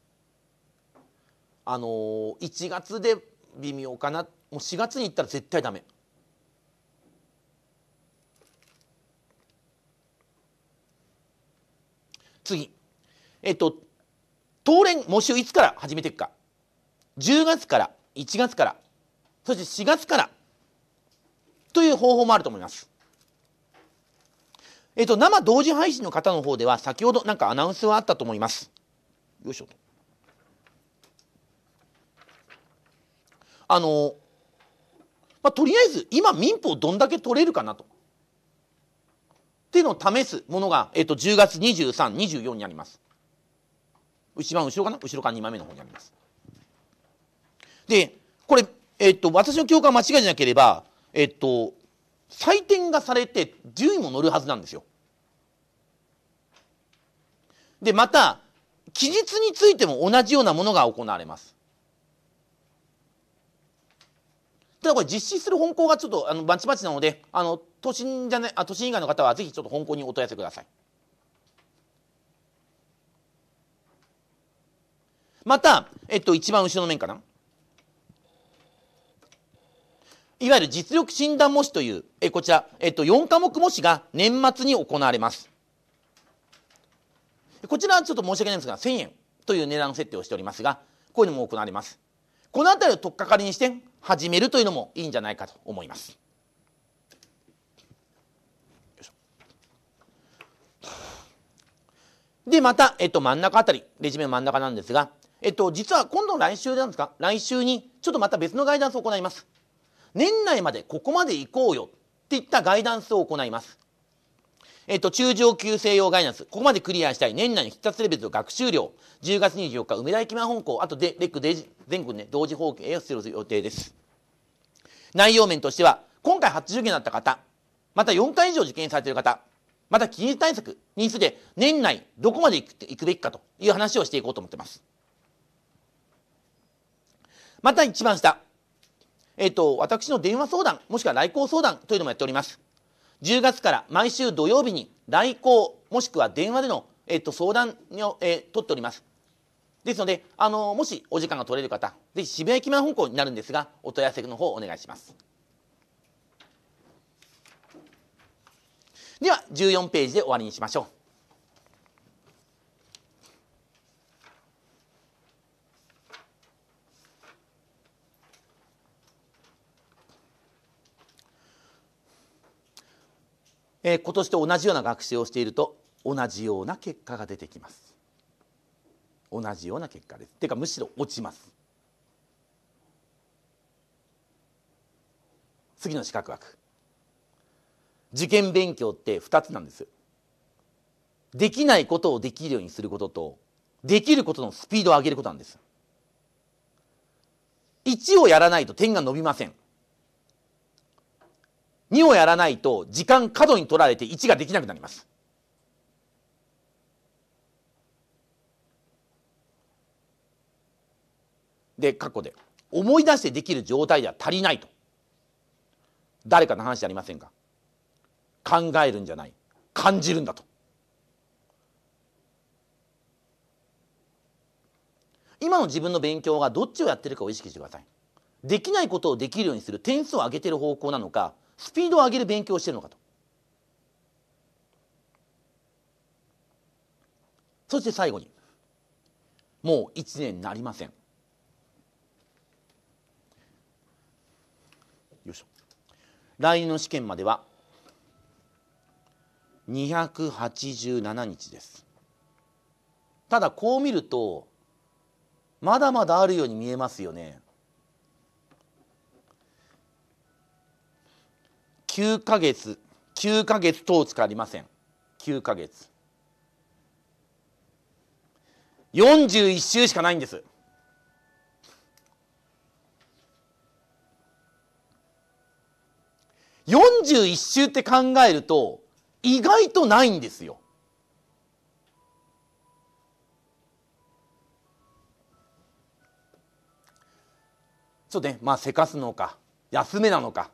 あのー、1月で微妙かなもう4月に行ったら絶対ダメ。次。えっと、当連募集いつから始めていくか。10月から、1月から、そして4月から、という方法もあると思います。えっと、生同時配信の方の方では、先ほどなんかアナウンスはあったと思います。よいしょと。あの、まあ、とりあえず、今民法どんだけ取れるかなと。っていうのを試すものが、えっと、10月23、24にあります。一番後ろかな後ろから2枚目の方にあります。で、これ、えっと、私の記憶が間違いじゃなければ、えっと、採点がされて順位も乗るはずなんですよ。で、また、期日についても同じようなものが行われます。ただこれ実施する本校がちょっとあのバチバチなので、あの、都心じゃね、あ都心以外の方はぜひちょっと本校にお問い合わせください。また、えっと、一番後ろの面かな。いわゆる実力診断模試という、えこちら、えっと、4科目模試が年末に行われます。こちらはちょっと申し訳ないんですが、1000円という値段設定をしておりますが、こういうのも行われます。この辺りを取っかかりにして始めるというのもいいんじゃないかと思います。で、また、えっと、真ん中あたり、レジュメ真ん中なんですが、えっと、実は今度の来週なんですか、来週にちょっとまた別のガイダンスを行います。年内までここまで行こうよっていったガイダンスを行います。えっと、中上級生用ガイダンス、ここまでクリアしたい年内に必達レベル学習量、10月24日、梅田駅前本校、あとで、レックで全国ね、同時放映をする予定です。内容面としては、今回初受験だった方、また4回以上受験されている方、また金融対策について、年内どこまで行くべきかという話をしていこうと思っています。また一番下。えっ、ー、と、私の電話相談、もしくは来校相談というのもやっております。10月から毎週土曜日に来校、もしくは電話での、えっ、ー、と、相談を、えー、取っております。ですので、あのもしお時間が取れる方、ぜひ渋谷駅前本校になるんですが、お問い合わせの方お願いします。では、14ページで終わりにしましょう。えー、今年と同じような学習をしていると同じような結果が出てきます同じような結果ですていうかむしろ落ちます次の資格枠受験勉強って2つなんですできないことをできるようにすることとできることのスピードを上げることなんです1をやらないと点が伸びません2をやらないと時間過度に取られて1ができなくなります。で過去で思い出してできる状態では足りないと誰かの話じゃありませんか考えるんじゃない感じるんだと今の自分の勉強がどっちをやってるかを意識してくださいできないことをできるようにする点数を上げてる方向なのかスピードを上げる勉強をしてるのかとそして最後にもう1年なりませんよいしょ来年の試験までは287日ですただこう見るとまだまだあるように見えますよね9ヶ月9ヶ月等しかありません9ヶ月41週しかないんです41週って考えると意外とないんですよ。ちょっとねまあせかすのか休めなのか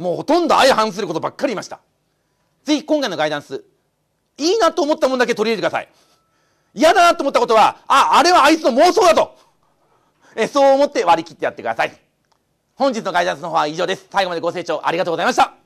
もうほとんど相反することばっかり言いました。ぜひ今回のガイダンス、いいなと思ったものだけ取り入れてください。嫌だなと思ったことは、あ、あれはあいつの妄想だと。えそう思って割り切ってやってください。本日のガイダンスの方は以上です。最後までご清聴ありがとうございました。